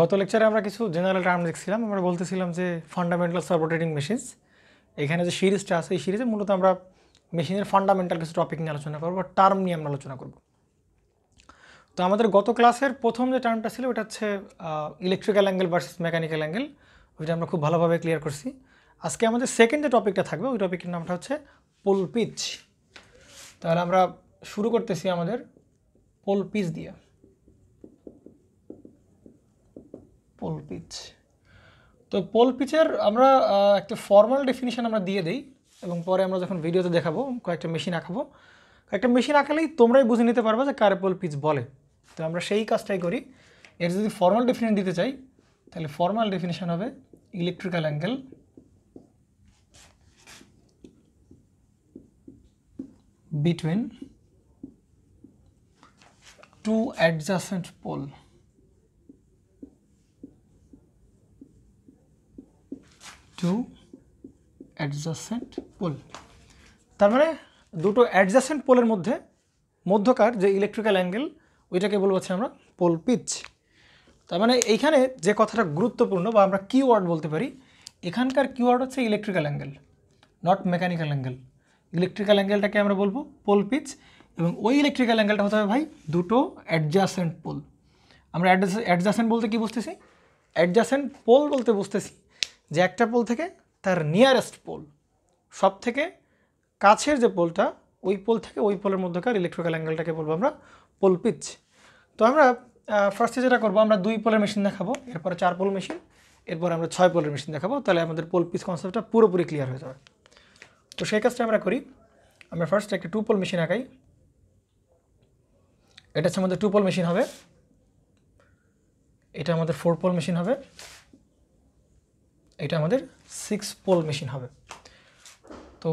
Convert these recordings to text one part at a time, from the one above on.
গত লেকচারে আমরা কিছু জেনারেল টার্ম দেখছিলাম আমরা বলতেছিলাম যে ফান্ডামেন্টাল অফ রোটেটিং মেশিনস এখানে যে সিরিজটা আছে এই সিরিজে মূলত আমরা মেশিনের ফান্ডামেন্টাল কিছু টপিক নিয়ে আলোচনা করবো টার্ম নিয়ে আমরা আলোচনা করব তো আমাদের গত ক্লাসের প্রথম যে টার্মটা ছিল ওটা হচ্ছে electrical angle versus mechanical angle ওইটা আমরা খুব ভালোভাবে ক্লিয়ার করছি আজকে আমাদের সেকেন্ড যে টপিকটা থাকবে ওই টপিকের নামটা হচ্ছে পোল তাহলে আমরা শুরু করতেছি আমাদের পোল দিয়ে পোল পিচ তো পোল পিচের আমরা একটা ফর্মাল ডেফিনিশান আমরা দিয়ে দিই এবং পরে আমরা যখন ভিডিওতে দেখাবো কয়েকটা মেশিন আঁকাবো কয়েকটা মেশিন আঁকালেই তোমরাই বুঝে নিতে পারবে যে কার পোল পিচ বলে তো আমরা সেই কাজটাই করি এর যদি ফর্মাল ডেফিনিশন দিতে চাই তাহলে ফর্মাল ডেফিনিশান হবে electrical angle between two adjacent pole two adjacent pole তার মানে দুটো অ্যাডজাসেন্ট পোলের মধ্যে মধ্যকার যে ইলেকট্রিক্যাল অ্যাঙ্গেল ওইটাকে বলবো হচ্ছে আমরা পোল পিচ তার মানে এইখানে যে কথাটা গুরুত্বপূর্ণ বা আমরা কিওয়ার্ড বলতে পারি এখানকার কিওয়ার্ড হচ্ছে electrical angle not mechanical angle electrical অ্যাঙ্গেলটাকে আমরা বলবো পোল পিচ এবং ওই ইলেকট্রিক্যাল অ্যাঙ্গেলটা হতে হবে ভাই দুটো অ্যাডজাসেন্ট পোল আমরা অ্যাডজাসেন্ট বলতে কি বুঝতেছি অ্যাডজাসেন্ট পোল বলতে বুঝতেছি যে একটা পোল থেকে তার নিয়ারেস্ট পোল সব থেকে কাছের যে পোলটা ওই পোল থেকে ওই পোলের মধ্যেকার ইলেকট্রিক্যাল অ্যাঙ্গেলটাকে বলবো আমরা পোল পিচ তো আমরা ফার্স্টে যেটা করবো আমরা দুই পোলের মেশিন দেখাবো এরপরে চার পোল মেশিন এরপর আমরা ছয় পোলের মেশিন দেখাবো তাহলে আমাদের পোল পিচ কনসেপ্টটা পুরোপুরি ক্লিয়ার হয়ে যাবে তো সেই কাজটা আমরা করি আমরা ফার্স্ট একটা টু পোল মেশিন আঁকাই এটা হচ্ছে আমাদের টু পোল মেশিন হবে এটা আমাদের ফোর পোল মেশিন হবে এটা আমাদের সিক্স পোল মেশিন হবে তো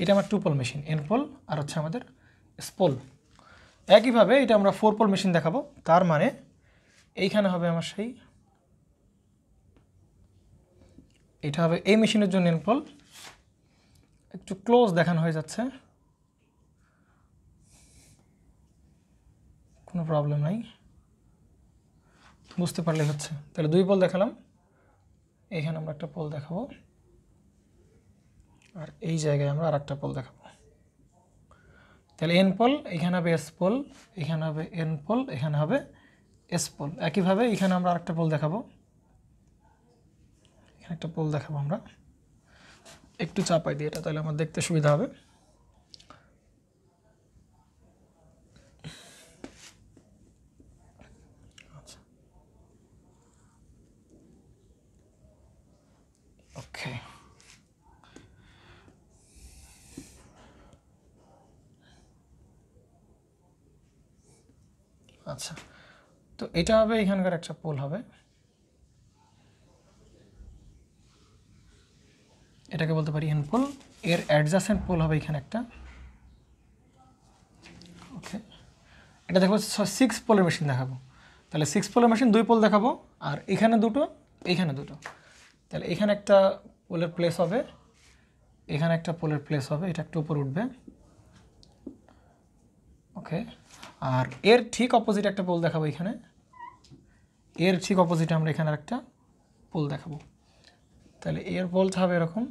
এটা আমার two pole machine N pole আর হচ্ছে আমাদের স্পোল একইভাবে এটা আমরা ফোর পোল মেশিন দেখাবো তার মানে এইখানে হবে আমার সেই এটা হবে এই মেশিনের জন্য এন পোল একটু ক্লোজ দেখানো হয়ে যাচ্ছে কোনো প্রবলেম নাই বুঝতে পারলেই হচ্ছে তাহলে দুই পল দেখালাম এখানে আমরা একটা পোল দেখাবো আর এই জায়গায় আমরা আর একটা পোল দেখাবো তাহলে এন পোল এখানে হবে এস পোল এখানে হবে এন পোল এখানে হবে এস পোল একইভাবে এখানে আমরা আরেকটা পোল দেখাবো এখানে একটা পোল দেখাবো আমরা একটু চাপাই দিই এটা তাহলে আমার দেখতে সুবিধা হবে আচ্ছা। ওকে আচ্ছা তো এটা হবে এখানকার একটা পোল হবে এটাকে বলতে পারি এনপোল এর অ্যাডজাসেন্ট পোল হবে এখানে একটা ওকে এটা দেখাবো সিক্স পোলের মেশিন দেখাবো তাহলে সিক্স পোলের মেশিন দুই পোল দেখাবো আর এখানে দুটো এখানে দুটো তাহলে এখানে একটা পোলের প্লেস হবে এখানে একটা পোলের প্লেস হবে এটা একটু উপর উঠবে ওকে আর এর ঠিক অপোজিট একটা পোল দেখাবো এখানে এর ঠিক অপোজিটে আমরা এখানে একটা পোল দেখাবো তাহলে এর ভোল্ট হবে এরকম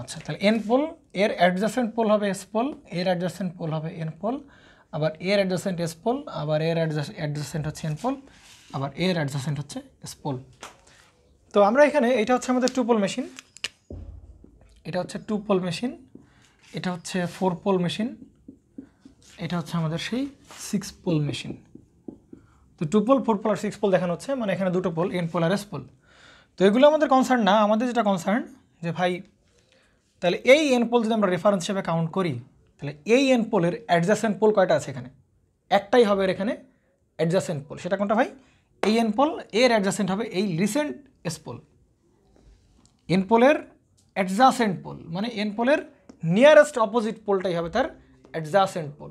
আচ্ছা তাহলে এন পোল এর অ্যাডজাস্টেন্ট পোল হবে এস পোল এর অ্যাডজাস্টেন্ট পোল হবে এন পোল আবার এর অ্যাডজাস্টেন্ট এস পোল আবার এর অ্যাডজাস্টেন্ট হচ্ছে এন পোল আবার এর অ্যাডজাস্টেন্ট হচ্ছে এস পোল তো আমরা এখানে এটা হচ্ছে আমাদের টু মেশিন এটা হচ্ছে টু মেশিন এটা হচ্ছে ফোর পোল মেশিন এটা হচ্ছে আমাদের সেই সিক্স পোল মেশিন তো টু পোল ফোর পোল আর সিক্স পোল দেখানো হচ্ছে মানে এখানে দুটো পোল এন পোল আর এস পোল তো এগুলো আমাদের কনসার্ন না আমাদের যেটা কনসার্ন যে ভাই তাহলে এই এন পোল যদি আমরা রেফারেন্স হিসেবে কাউন্ট করি তাহলে এই এন পোলের অ্যাডজাসেন্ট পোল কয়টা আছে এখানে একটাই হবে এর এখানে অ্যাডজাস্টেন্ট পোল সেটা কোনটা ভাই এই এন পোল এর অ্যাডজাসেন্ট হবে এই রিসেন্ট এস এন এনপোলের অ্যাডজাসেন্ট পোল মানে এন এনপোলের নিয়ারেস্ট অপোজিট পোলটাই হবে তার অ্যাডজাসেন্ট পোল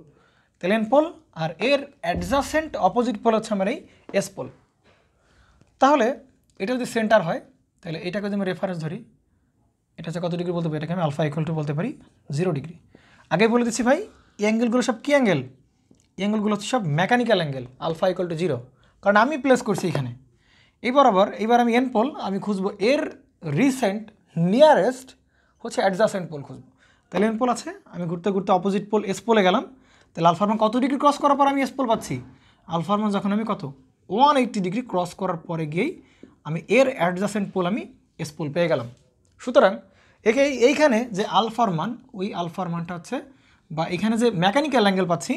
তাহলে এনপোল আর এর অ্যাডজাসেন্ট অপোজিট পোল হচ্ছে আমার এই এস এসপোল তাহলে এটা যদি সেন্টার হয় তাহলে এটাকে যদি আমি রেফারেন্স ধরি এটা হচ্ছে কত ডিগ্রি বলতে পারি এটাকে আমি আলফা ইকুয়াল টু বলতে পারি জিরো ডিগ্রি আগে বলে দিচ্ছি ভাই অ্যাঙ্গেলগুলো সব কি অ্যাঙ্গেল অ্যাঙ্গেলগুলো হচ্ছে সব mechanical angle alpha equal to zero কারণ আমি প্লেস করছি এখানে এই বরাবর এইবার আমি এন পোল আমি খুঁজবো এর রিসেন্ট নিয়ারেস্ট হচ্ছে অ্যাডজাসেন্ট পোল খুঁজবো তাহলে এন পোল আছে আমি ঘুরতে ঘুরতে অপোজিট পোল এস পোলে গেলাম তাহলে আলফারমান কত ডিগ্রি ক্রস করার পর আমি এস পোল পাচ্ছি আলফারমান যখন আমি কত ওয়ান এইট্টি ডিগ্রি ক্রস করার পরে গিয়েই আমি এর অ্যাডজাসেন্ট পোল আমি এস পোল পেয়ে গেলাম সুতরাং একে এইখানে যে আলফারমান ওই আলফারমানটা হচ্ছে বা এখানে যে মেকানিক্যাল অ্যাঙ্গেল পাচ্ছি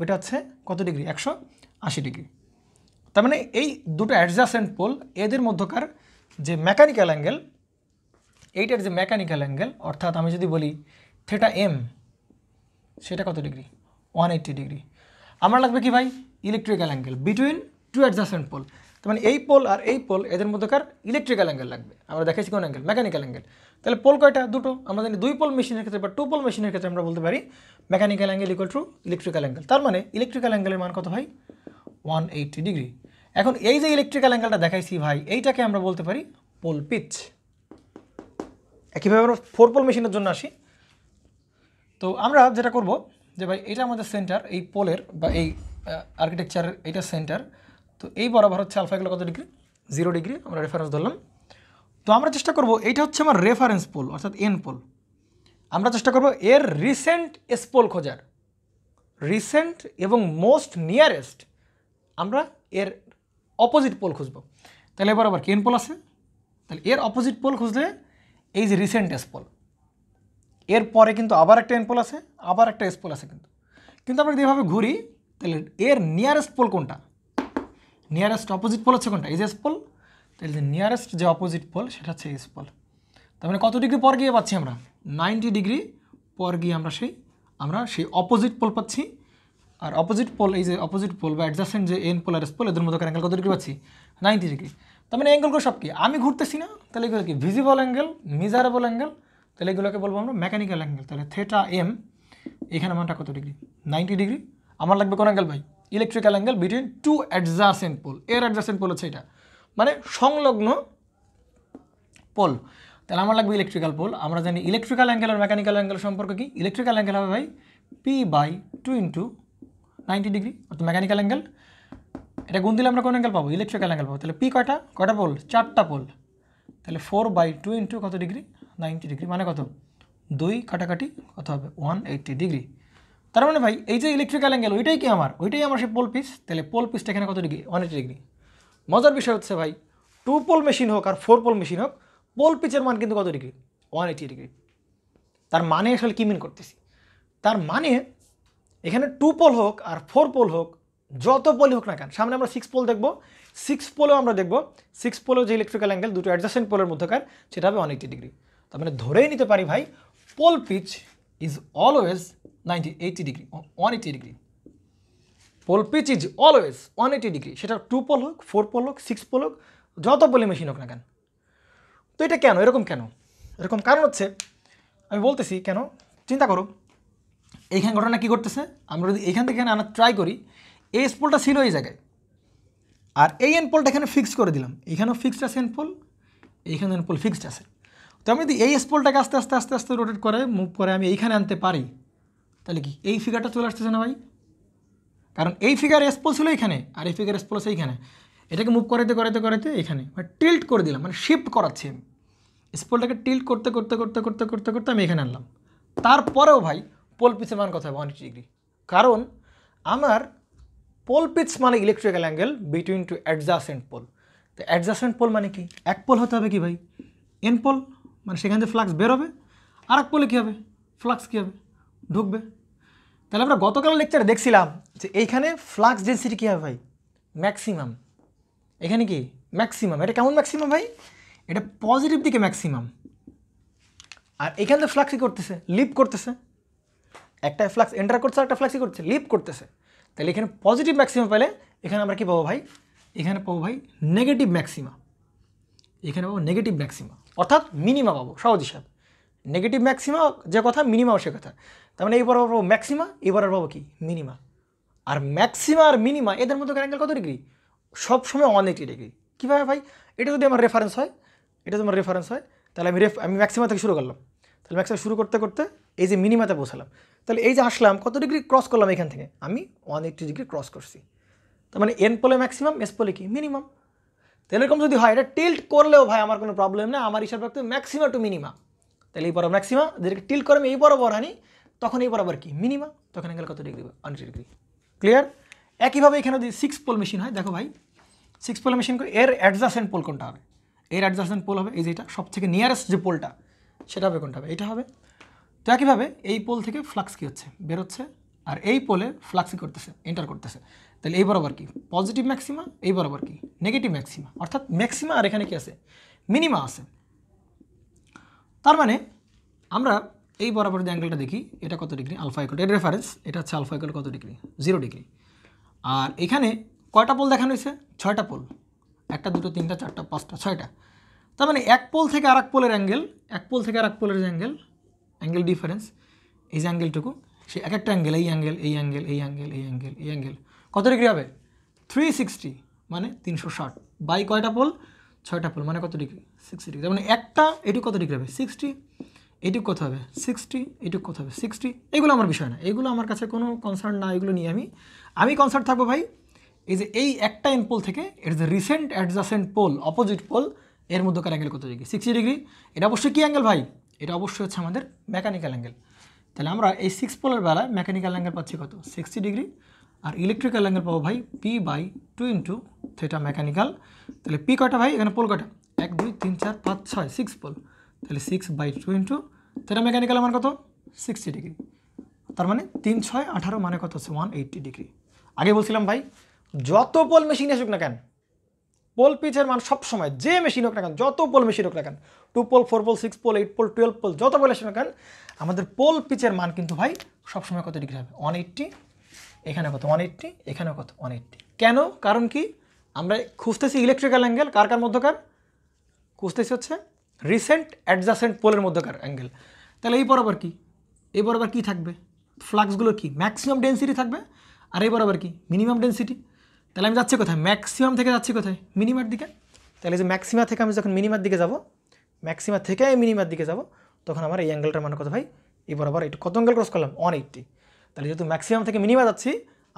ওইটা হচ্ছে কত ডিগ্রি একশো আশি ডিগ্রি তার মানে এই দুটো অ্যাডজাসেন্ট পোল এদের মধ্যকার যে মেকানিক্যাল অ্যাঙ্গেল এইটার যে মেকানিক্যাল অ্যাঙ্গেল অর্থাৎ আমি যদি বলি থেটা এম সেটা কত ডিগ্রি ওয়ান এইট্টি ডিগ্রি আমার লাগবে কি ভাই electrical angle between two adjacent pole তার মানে এই পোল আর এই পোল এদের মধ্যকার ইলেকট্রিক্যাল অ্যাঙ্গেল লাগবে আমরা দেখেছি কোন অ্যাঙ্গেল মেকানিক্যাল অ্যাঙ্গেল তাহলে পোল কয়টা দুটো আমরা জানি দুই পোল মেশিনের ক্ষেত্রে বা টু পোল মেশিনের ক্ষেত্রে আমরা বলতে পারি mechanical angle equal to electrical angle তার মানে ইলেকট্রিক্যাল অ্যাঙ্গেলের মান কত হয় ওয়ান এইটি ডিগ্রি এখন এই যে ইলেকট্রিক্যাল অ্যাঙ্গেলটা দেখাইছি ভাই এইটাকে আমরা বলতে পারি পোল পিচ একইভাবে আমরা ফোর পোল মেশিনের জন্য আসি তো আমরা যেটা করব যে ভাই এটা আমাদের সেন্টার এই পোলের বা এই আর্কিটেকচারের এটা সেন্টার তো এই বরাবর হচ্ছে আলফাগুলো কত ডিগ্রি জিরো ডিগ্রি আমরা রেফারেন্স ধরলাম তো আমরা চেষ্টা করব এইটা হচ্ছে আমার রেফারেন্স পোল অর্থাৎ এন পোল আমরা চেষ্টা করব এর রিসেন্ট এস পোল খোঁজার রিসেন্ট এবং মোস্ট নিয়ারেস্ট আমরা এর অপোজিট পোল খুঁজব তাহলে এবার আবার কেন পোল আছে তাহলে এর অপোজিট পোল খুঁজলে এই যে রিসেন্ট এস পোল এর পরে কিন্তু আবার একটা এন পোল আছে আবার একটা এস পোল আছে কিন্তু কিন্তু আমরা যদি এভাবে ঘুরি তাহলে এর নিয়ারেস্ট পোল কোনটা নিয়ারেস্ট অপোজিট পোল হচ্ছে কোনটা এই যে এস পোল তাহলে যে নিয়ারেস্ট যে অপোজিট পোল সেটা হচ্ছে এস পোল তার মানে কত ডিগ্রি পর গিয়ে পাচ্ছি আমরা নাইনটি ডিগ্রি পর গিয়ে আমরা সেই আমরা সেই অপোজিট পোল পাচ্ছি আর অপোজিট পোল এই যে অপোজিট পোল বা অ্যাডজাস্টেন্ট যে এন পোল আর এস পোল এদের মধ্যে অ্যাঙ্গেল কত ডিগ্রি পাচ্ছি নাইনটি ডিগ্রি তার মানে অ্যাঙ্গেলগুলো সব কি আমি ঘুরতেছি না তাহলে এগুলো কি ভিজিবল অ্যাঙ্গেল মিজারেবল অ্যাঙ্গেল তাহলে এগুলোকে বলবো আমরা মেকানিক্যাল অ্যাঙ্গেল তাহলে থেটা এম এখানে মানটা কত ডিগ্রি নাইনটি ডিগ্রি আমার লাগবে কোন অ্যাঙ্গেল ভাই electrical angle between two adjacent pole এর অ্যাডজাস্টেন্ট পোল হচ্ছে এটা মানে সংলগ্ন পোল তাহলে আমার লাগবে ইলেকট্রিক্যাল পোল আমরা জানি ইলেকট্রিক্যাল অ্যাঙ্গেল আর মেকানিক্যাল অ্যাঙ্গেল সম্পর্কে কি ইলেকট্রিক্যাল অ্যাঙ্গেল হবে ভাই P by two into ninety degree অর্থাৎ মেকানিক্যাল অ্যাঙ্গেল এটা গুণ দিলে আমরা কোন অ্যাঙ্গেল পাবো ইলেকট্রিক্যাল অ্যাঙ্গেল পাবো তাহলে পি কয়টা কয়টা পোল চারটা পোল তাহলে ফোর বাই টু ইন্টু কত ডিগ্রি নাইনটি ডিগ্রি মানে কত দুই কাটাকাটি কত হবে ওয়ান এইটটি ডিগ্রি তার মানে ভাই এই যে ইলেকট্রিক্যাল অ্যাঙ্গেল ওইটাই কি আমার ওইটাই আমার সেই পোল পিস তাহলে পোল পিসটা এখানে কত ডিগ্রি ওয়ান এইটি ডিগ্রি মজার বিষয় হচ্ছে ভাই টু পোল মেশিন হোক আর ফোর পোল মেশিন হোক পোল পিচের মান কিন্তু কত ডিগ্রি ওয়ান এইটি ডিগ্রি তার মানে আসলে কি মিন করতেছি তার মানে এখানে টু পোল হোক আর ফোর পোল হোক যত পোল হোক না কেন সামনে আমরা সিক্স পোল দেখব সিক্স পোলেও আমরা দেখব সিক্স পোলেও যে ইলেকট্রিক্যাল অ্যাঙ্গেল দুটো অ্যাডজাস্টেন্ট পোলের মধ্যকার সেটা হবে অনেকটি ডিগ্রি তার মানে ধরেই নিতে পারি ভাই pole pitch is always ninety eighty degree one eighty degree pole pitch is always one eighty degree সেটা টু পোল হোক ফোর পোল হোক সিক্স পোল হোক যত পোলে মেশিন হোক না কেন তো এটা কেন এরকম কেন এরকম কারণ হচ্ছে আমি বলতেছি কেন চিন্তা করো এইখান ঘটনা কি করতেছে আমরা যদি এখান থেকে আনার ট্রাই করি এস পোলটা ছিল এই জায়গায় আর এই এন পোলটা এখানে ফিক্স করে দিলাম এখানেও ফিক্সড আছে এন পোল এইখানে এন পোল ফিক্সড আছে তো আমি যদি এই এস পোলটাকে আস্তে আস্তে আস্তে আস্তে রোটেট করে মুভ করে আমি এইখানে আনতে পারি তাহলে কি এই ফিগারটা চলে আসতেছে না ভাই কারণ এই ফিগার এস পোল ছিল এখানে আর এই ফিগার এস পোল আছে এইখানে এটাকে মুভ করাইতে করাইতে করাইতে এখানে মানে টিল্ট করে দিলাম মানে শিফট করাচ্ছি আমি স্পোলটাকে টিল্ট করতে করতে করতে করতে করতে করতে আমি এখানে আনলাম তারপরেও ভাই পোলপিসের মান কথা হবে ওয়ান ডিগ্রি কারণ আমার পোল পিচ মানে electrical angle between two adjacent pole তো অ্যাডজাসেন্ট পোল মানে কি এক পোল হতে হবে কি ভাই এন পোল মানে সেখান থেকে ফ্লাক্স বেরোবে আর এক পোলে কী হবে ফ্লাক্স কী হবে ঢুকবে তাহলে আমরা গতকাল লেকচারে দেখছিলাম যে এইখানে ফ্লাক্স ডেন্সিটি কী হবে ভাই ম্যাক্সিমাম এখানে কি ম্যাক্সিমাম এটা কেমন ম্যাক্সিমাম ভাই এটা পজিটিভ দিকে ম্যাক্সিমাম আর এখান থেকে ফ্লাক্স কী করতেছে লিপ করতেছে একটা ফ্লাক্স এন্টার করছে একটা ফ্লাক্সই করছে লিভ করতেছে তাহলে এখানে পজিটিভ ম্যাক্সিমা পেলে এখানে আমরা কী পাবো ভাই এখানে পাবো ভাই নেগেটিভ ম্যাক্সিমা এখানে পাবো নেগেটিভ ম্যাক্সিমা অর্থাৎ মিনিমা পাবো সহজ হিসাব নেগেটিভ ম্যাক্সিমা যে কথা মিনিমাম সে কথা তার মানে এইবার পাবো ম্যাক্সিমা এবার পাবো কি মিনিমা আর ম্যাক্সিমা আর মিনিমা এদের মধ্যে অ্যাঙ্গেল কত ডিগ্রি সবসময় ওয়ান এইটি ডিগ্রি কীভাবে ভাই এটা যদি আমার রেফারেন্স হয় এটা যদি আমার রেফারেন্স হয় তাহলে আমি রেফ আমি ম্যাক্সিমা থেকে শুরু করলাম তাহলে ম্যাক্সিমা শুরু করতে করতে এই যে মিনিমাতে পৌঁছালাম তাহলে এই যে আসলাম কত ডিগ্রি ক্রস করলাম এখান থেকে আমি ওয়ান এইট্টি ডিগ্রি ক্রস করছি তার মানে এন পোলে ম্যাক্সিমাম এস পোলে কি মিনিমাম তাহলে এরকম যদি হয় এটা টিল্ট করলেও ভাই আমার কোনো প্রবলেম না আমার হিসাব রাখতে ম্যাক্সিমাম টু মিনিমাম তাহলে এই বরাবর ম্যাক্সিমাম যদি টিল্ট করে আমি এই বরাবর আনি তখন এই বরাবর কি মিনিমাম তখন অ্যাঙ্গেল কত ডিগ্রি ওয়ান ডিগ্রি ক্লিয়ার একইভাবে এখানে যদি সিক্স পোল মেশিন হয় দেখো ভাই সিক্স পোল মেশিন করে এর অ্যাডজাস্টেন্ট পোল কোনটা হবে এর অ্যাডজাস্টেন্ট পোল হবে এই যেটা সব থেকে নিয়ারেস্ট যে পোলটা সেটা হবে কোনটা হবে এটা হবে তো একইভাবে এই পোল থেকে ফ্লাক্স কী হচ্ছে বেরোচ্ছে আর এই পোলে ফ্লাক্সি করতেছে এন্টার করতেছে তাহলে এই বরাবর কি পজিটিভ ম্যাক্সিমা এই বরাবর কি নেগেটিভ ম্যাক্সিমা অর্থাৎ ম্যাক্সিমা আর এখানে কি আছে মিনিমা আছে তার মানে আমরা এই বরাবর যে অ্যাঙ্গেলটা দেখি এটা কত ডিগ্রি আলফা ইকুয়াল এর রেফারেন্স এটা হচ্ছে আলফা ইকুয়াল কত ডিগ্রি জিরো ডিগ্রি আর এখানে কয়টা পোল দেখানো হয়েছে ছয়টা পোল একটা দুটো তিনটা চারটা পাঁচটা ছয়টা তার মানে এক পোল থেকে আর এক পোলের অ্যাঙ্গেল এক পোল থেকে আর এক পোলের যে অ্যাঙ্গেল অ্যাঙ্গেল ডিফারেন্স এই যে অ্যাঙ্গেলটুকু সে এক একটা অ্যাঙ্গেল এই অ্যাঙ্গেল এই অ্যাঙ্গেল এই অ্যাঙ্গেল এই অ্যাঙ্গেল এই অ্যাঙ্গেল কত ডিগ্রি হবে থ্রি সিক্সটি মানে তিনশো ষাট বাই কয়টা পোল ছয়টা পোল মানে কত ডিগ্রি সিক্সটি ডিগ্রি মানে একটা এটু কত ডিগ্রি হবে সিক্সটি এটুক কত হবে সিক্সটি এটুক কত হবে সিক্সটি এগুলো আমার বিষয় না এগুলো আমার কাছে কোনো কনসার্ট না এগুলো নিয়ে আমি আমি কনসার্ট থাকবো ভাই এই যে এই একটা এন পোল থেকে এর যে recent adjacent pole opposite pole এর মধ্যকার অ্যাঙ্গেল কত ডিগ্রি সিক্সটি ডিগ্রি এটা অবশ্যই কী অ্যাঙ্গেল ভাই এটা অবশ্যই হচ্ছে আমাদের মেকানিক্যাল অ্যাঙ্গেল তাহলে আমরা এই সিক্স পোলের বেলায় মেকানিক্যাল অ্যাঙ্গেল পাচ্ছি কত সিক্সটি ডিগ্রি আর ইলেকট্রিক্যাল অ্যাঙ্গেল পাবো ভাই P by two into theta mechanical তাহলে পি কটা ভাই এখানে পোল কটা এক দুই তিন চার পাঁচ ছয় সিক্স পোল তাহলে six by two into theta mechanical আমার কত সিক্সটি ডিগ্রি তার মানে তিন ছয় আঠারো মানে কত হচ্ছে ওয়ান এইটটি ডিগ্রি আগে বলছিলাম ভাই যত পোল মেশিন আসুক না কেন পোল পিচের মান সবসময় যে মেশিন হোক না কেন যত পোল মেশিন হোক না কেন two pole four pole six pole eight pole twelve pole যত পোল মেশিন হোক কেন আমাদের পোল পিচের মান কিন্তু ভাই সবসময় কত ডিগ্রি হবে ওয়ান এইটটি এখানে কত ওয়ান এইটটি এখানে কত ওয়ান এইটটি কেন কারণ কি আমরা খুঁজতেছি ইলেকট্রিক্যাল অ্যাঙ্গেল কার কার মধ্যকার খুঁজতেছি হচ্ছে রিসেন্ট অ্যাডজাসেন্ট পোলের মধ্যকার অ্যাঙ্গেল তাহলে এই বরাবর কি এই বরাবর কি থাকবে ফ্লাক্সগুলো কি ম্যাক্সিমাম ডেন্সিটি থাকবে আর এই বরাবর কি মিনিমাম ডেন্সিটি তাহলে আমি যাচ্ছি কোথায় ম্যাক্সিমাম থেকে যাচ্ছি কোথায় মিনিমার দিকে তাহলে যে ম্যাক্সিমা থেকে আমি যখন মিনিমার দিকে যাব ম্যাক্সিমা থেকে মিনিমার দিকে যাব তখন আমার এই অ্যাঙ্গেলটার মানে কত ভাই এই বরাবর একটু কত অ্যাঙ্গেল ক্রস করলাম ওয়ান এইট্টি তাহলে যেহেতু ম্যাক্সিমাম থেকে মিনিমা যাচ্ছি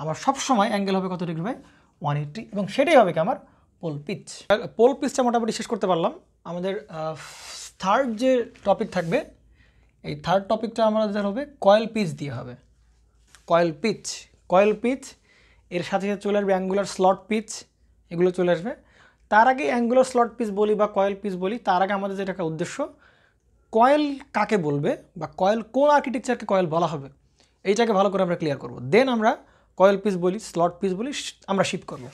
আমার সবসময় অ্যাঙ্গেল হবে কত ডিগ্রি ভাই ওয়ান এইটটি এবং সেটাই হবে কি আমার পোল পিচ পোল পিচটা মোটামুটি শেষ করতে পারলাম আমাদের থার্ড যে টপিক থাকবে এই থার্ড টপিকটা আমাদের হবে কয়েল পিচ দিয়ে হবে কয়েল পিচ কয়েল পিচ এর সাথে সাথে চলে আসবে অ্যাঙ্গুলার স্লট পিচ এগুলো চলে আসবে তার আগে অ্যাঙ্গুলার স্লট পিস বলি বা কয়েল পিস বলি তার আগে আমাদের যেটা একটা উদ্দেশ্য কয়েল কাকে বলবে বা কয়েল কোন আর্কিটেকচারকে কয়েল বলা হবে এইটাকে ভালো করে আমরা ক্লিয়ার করব দেন আমরা কয়েল পিস বলি স্লট পিস বলি আমরা শিফট করবো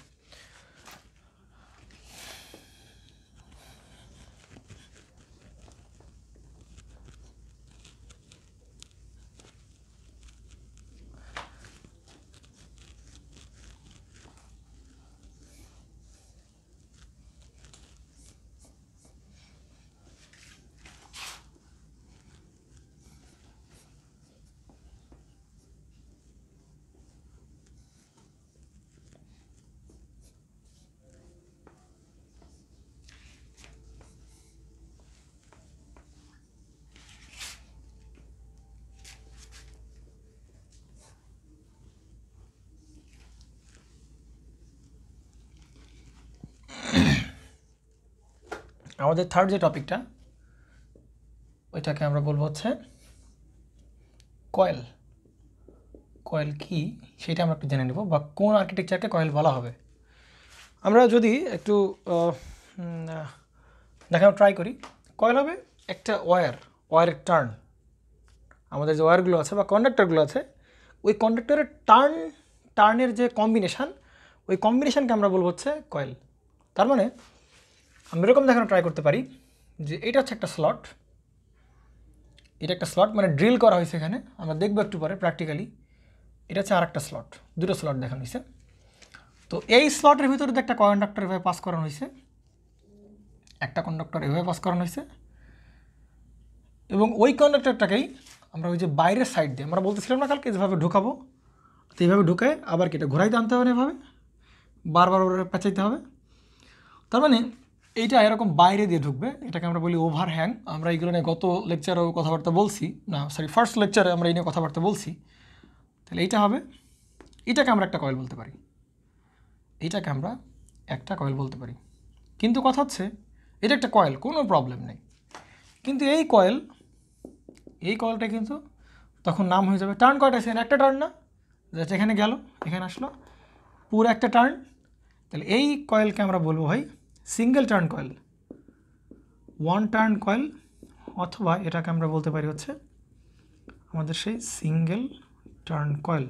আমাদের থার্ড যে টপিকটা ওইটাকে আমরা বলবো হচ্ছে কয়েল কয়েল কি সেটা আমরা একটু জেনে নেব বা কোন আর্কিটেকচারকে কয়েল বলা হবে আমরা যদি একটু দেখানো ট্রাই করি কয়েল হবে একটা ওয়্যার ওয়্যারের টার্ন আমাদের যে ওয়্যারগুলো আছে বা কন্ডাক্টরগুলো আছে ওই কন্ডাক্টরের টার্ন টার্নের যে কম্বিনেশান ওই কম্বিনেশানকে আমরা বলবো হচ্ছে কয়েল তার মানে আমি এরকম দেখানো ট্রাই করতে পারি যে এটা হচ্ছে একটা স্লট এটা একটা স্লট মানে ড্রিল করা হয়েছে এখানে আমরা দেখবো একটু পরে প্র্যাকটিক্যালি এটা হচ্ছে আর একটা স্লট দুটো স্লট দেখানো হয়েছে তো এই স্লটের ভিতরে একটা কন্ডাক্টর এভাবে পাস করানো হয়েছে একটা কন্ডাক্টর এভাবে পাস করানো হয়েছে এবং ওই কন্ডাক্টরটাকেই আমরা ওই যে বাইরের সাইড দিয়ে আমরা বলতেছিলাম না কালকে যেভাবে ঢুকাবো তো এইভাবে ঢুকে আবার কি এটা ঘোরাইতে আনতে হবে না এভাবে বারবার ওরা পেঁচাইতে হবে তার মানে এইটা এরকম বাইরে দিয়ে ঢুকবে এটাকে আমরা বলি ওভার হ্যাং আমরা এইগুলো নিয়ে গত লেকচারেও কথাবার্তা বলছি না সরি ফার্স্ট লেকচারে আমরা এই নিয়ে কথাবার্তা বলছি তাহলে এইটা হবে এটাকে আমরা একটা কয়েল বলতে পারি এটাকে আমরা একটা কয়েল বলতে পারি কিন্তু কথা হচ্ছে এটা একটা কয়েল কোনো প্রবলেম নেই কিন্তু এই কয়েল এই কয়েলটা কিন্তু তখন নাম হয়ে যাবে টার্ন কয়টা সেখানে একটা টার্ন না যেটা এখানে গেল এখানে আসলো পুরো একটা টার্ন তাহলে এই কয়েলকে আমরা বলবো ভাই single turn coil one turn coil অথবা এটাকে আমরা বলতে পারি হচ্ছে আমাদের সেই সিঙ্গেল টার্ন কয়েল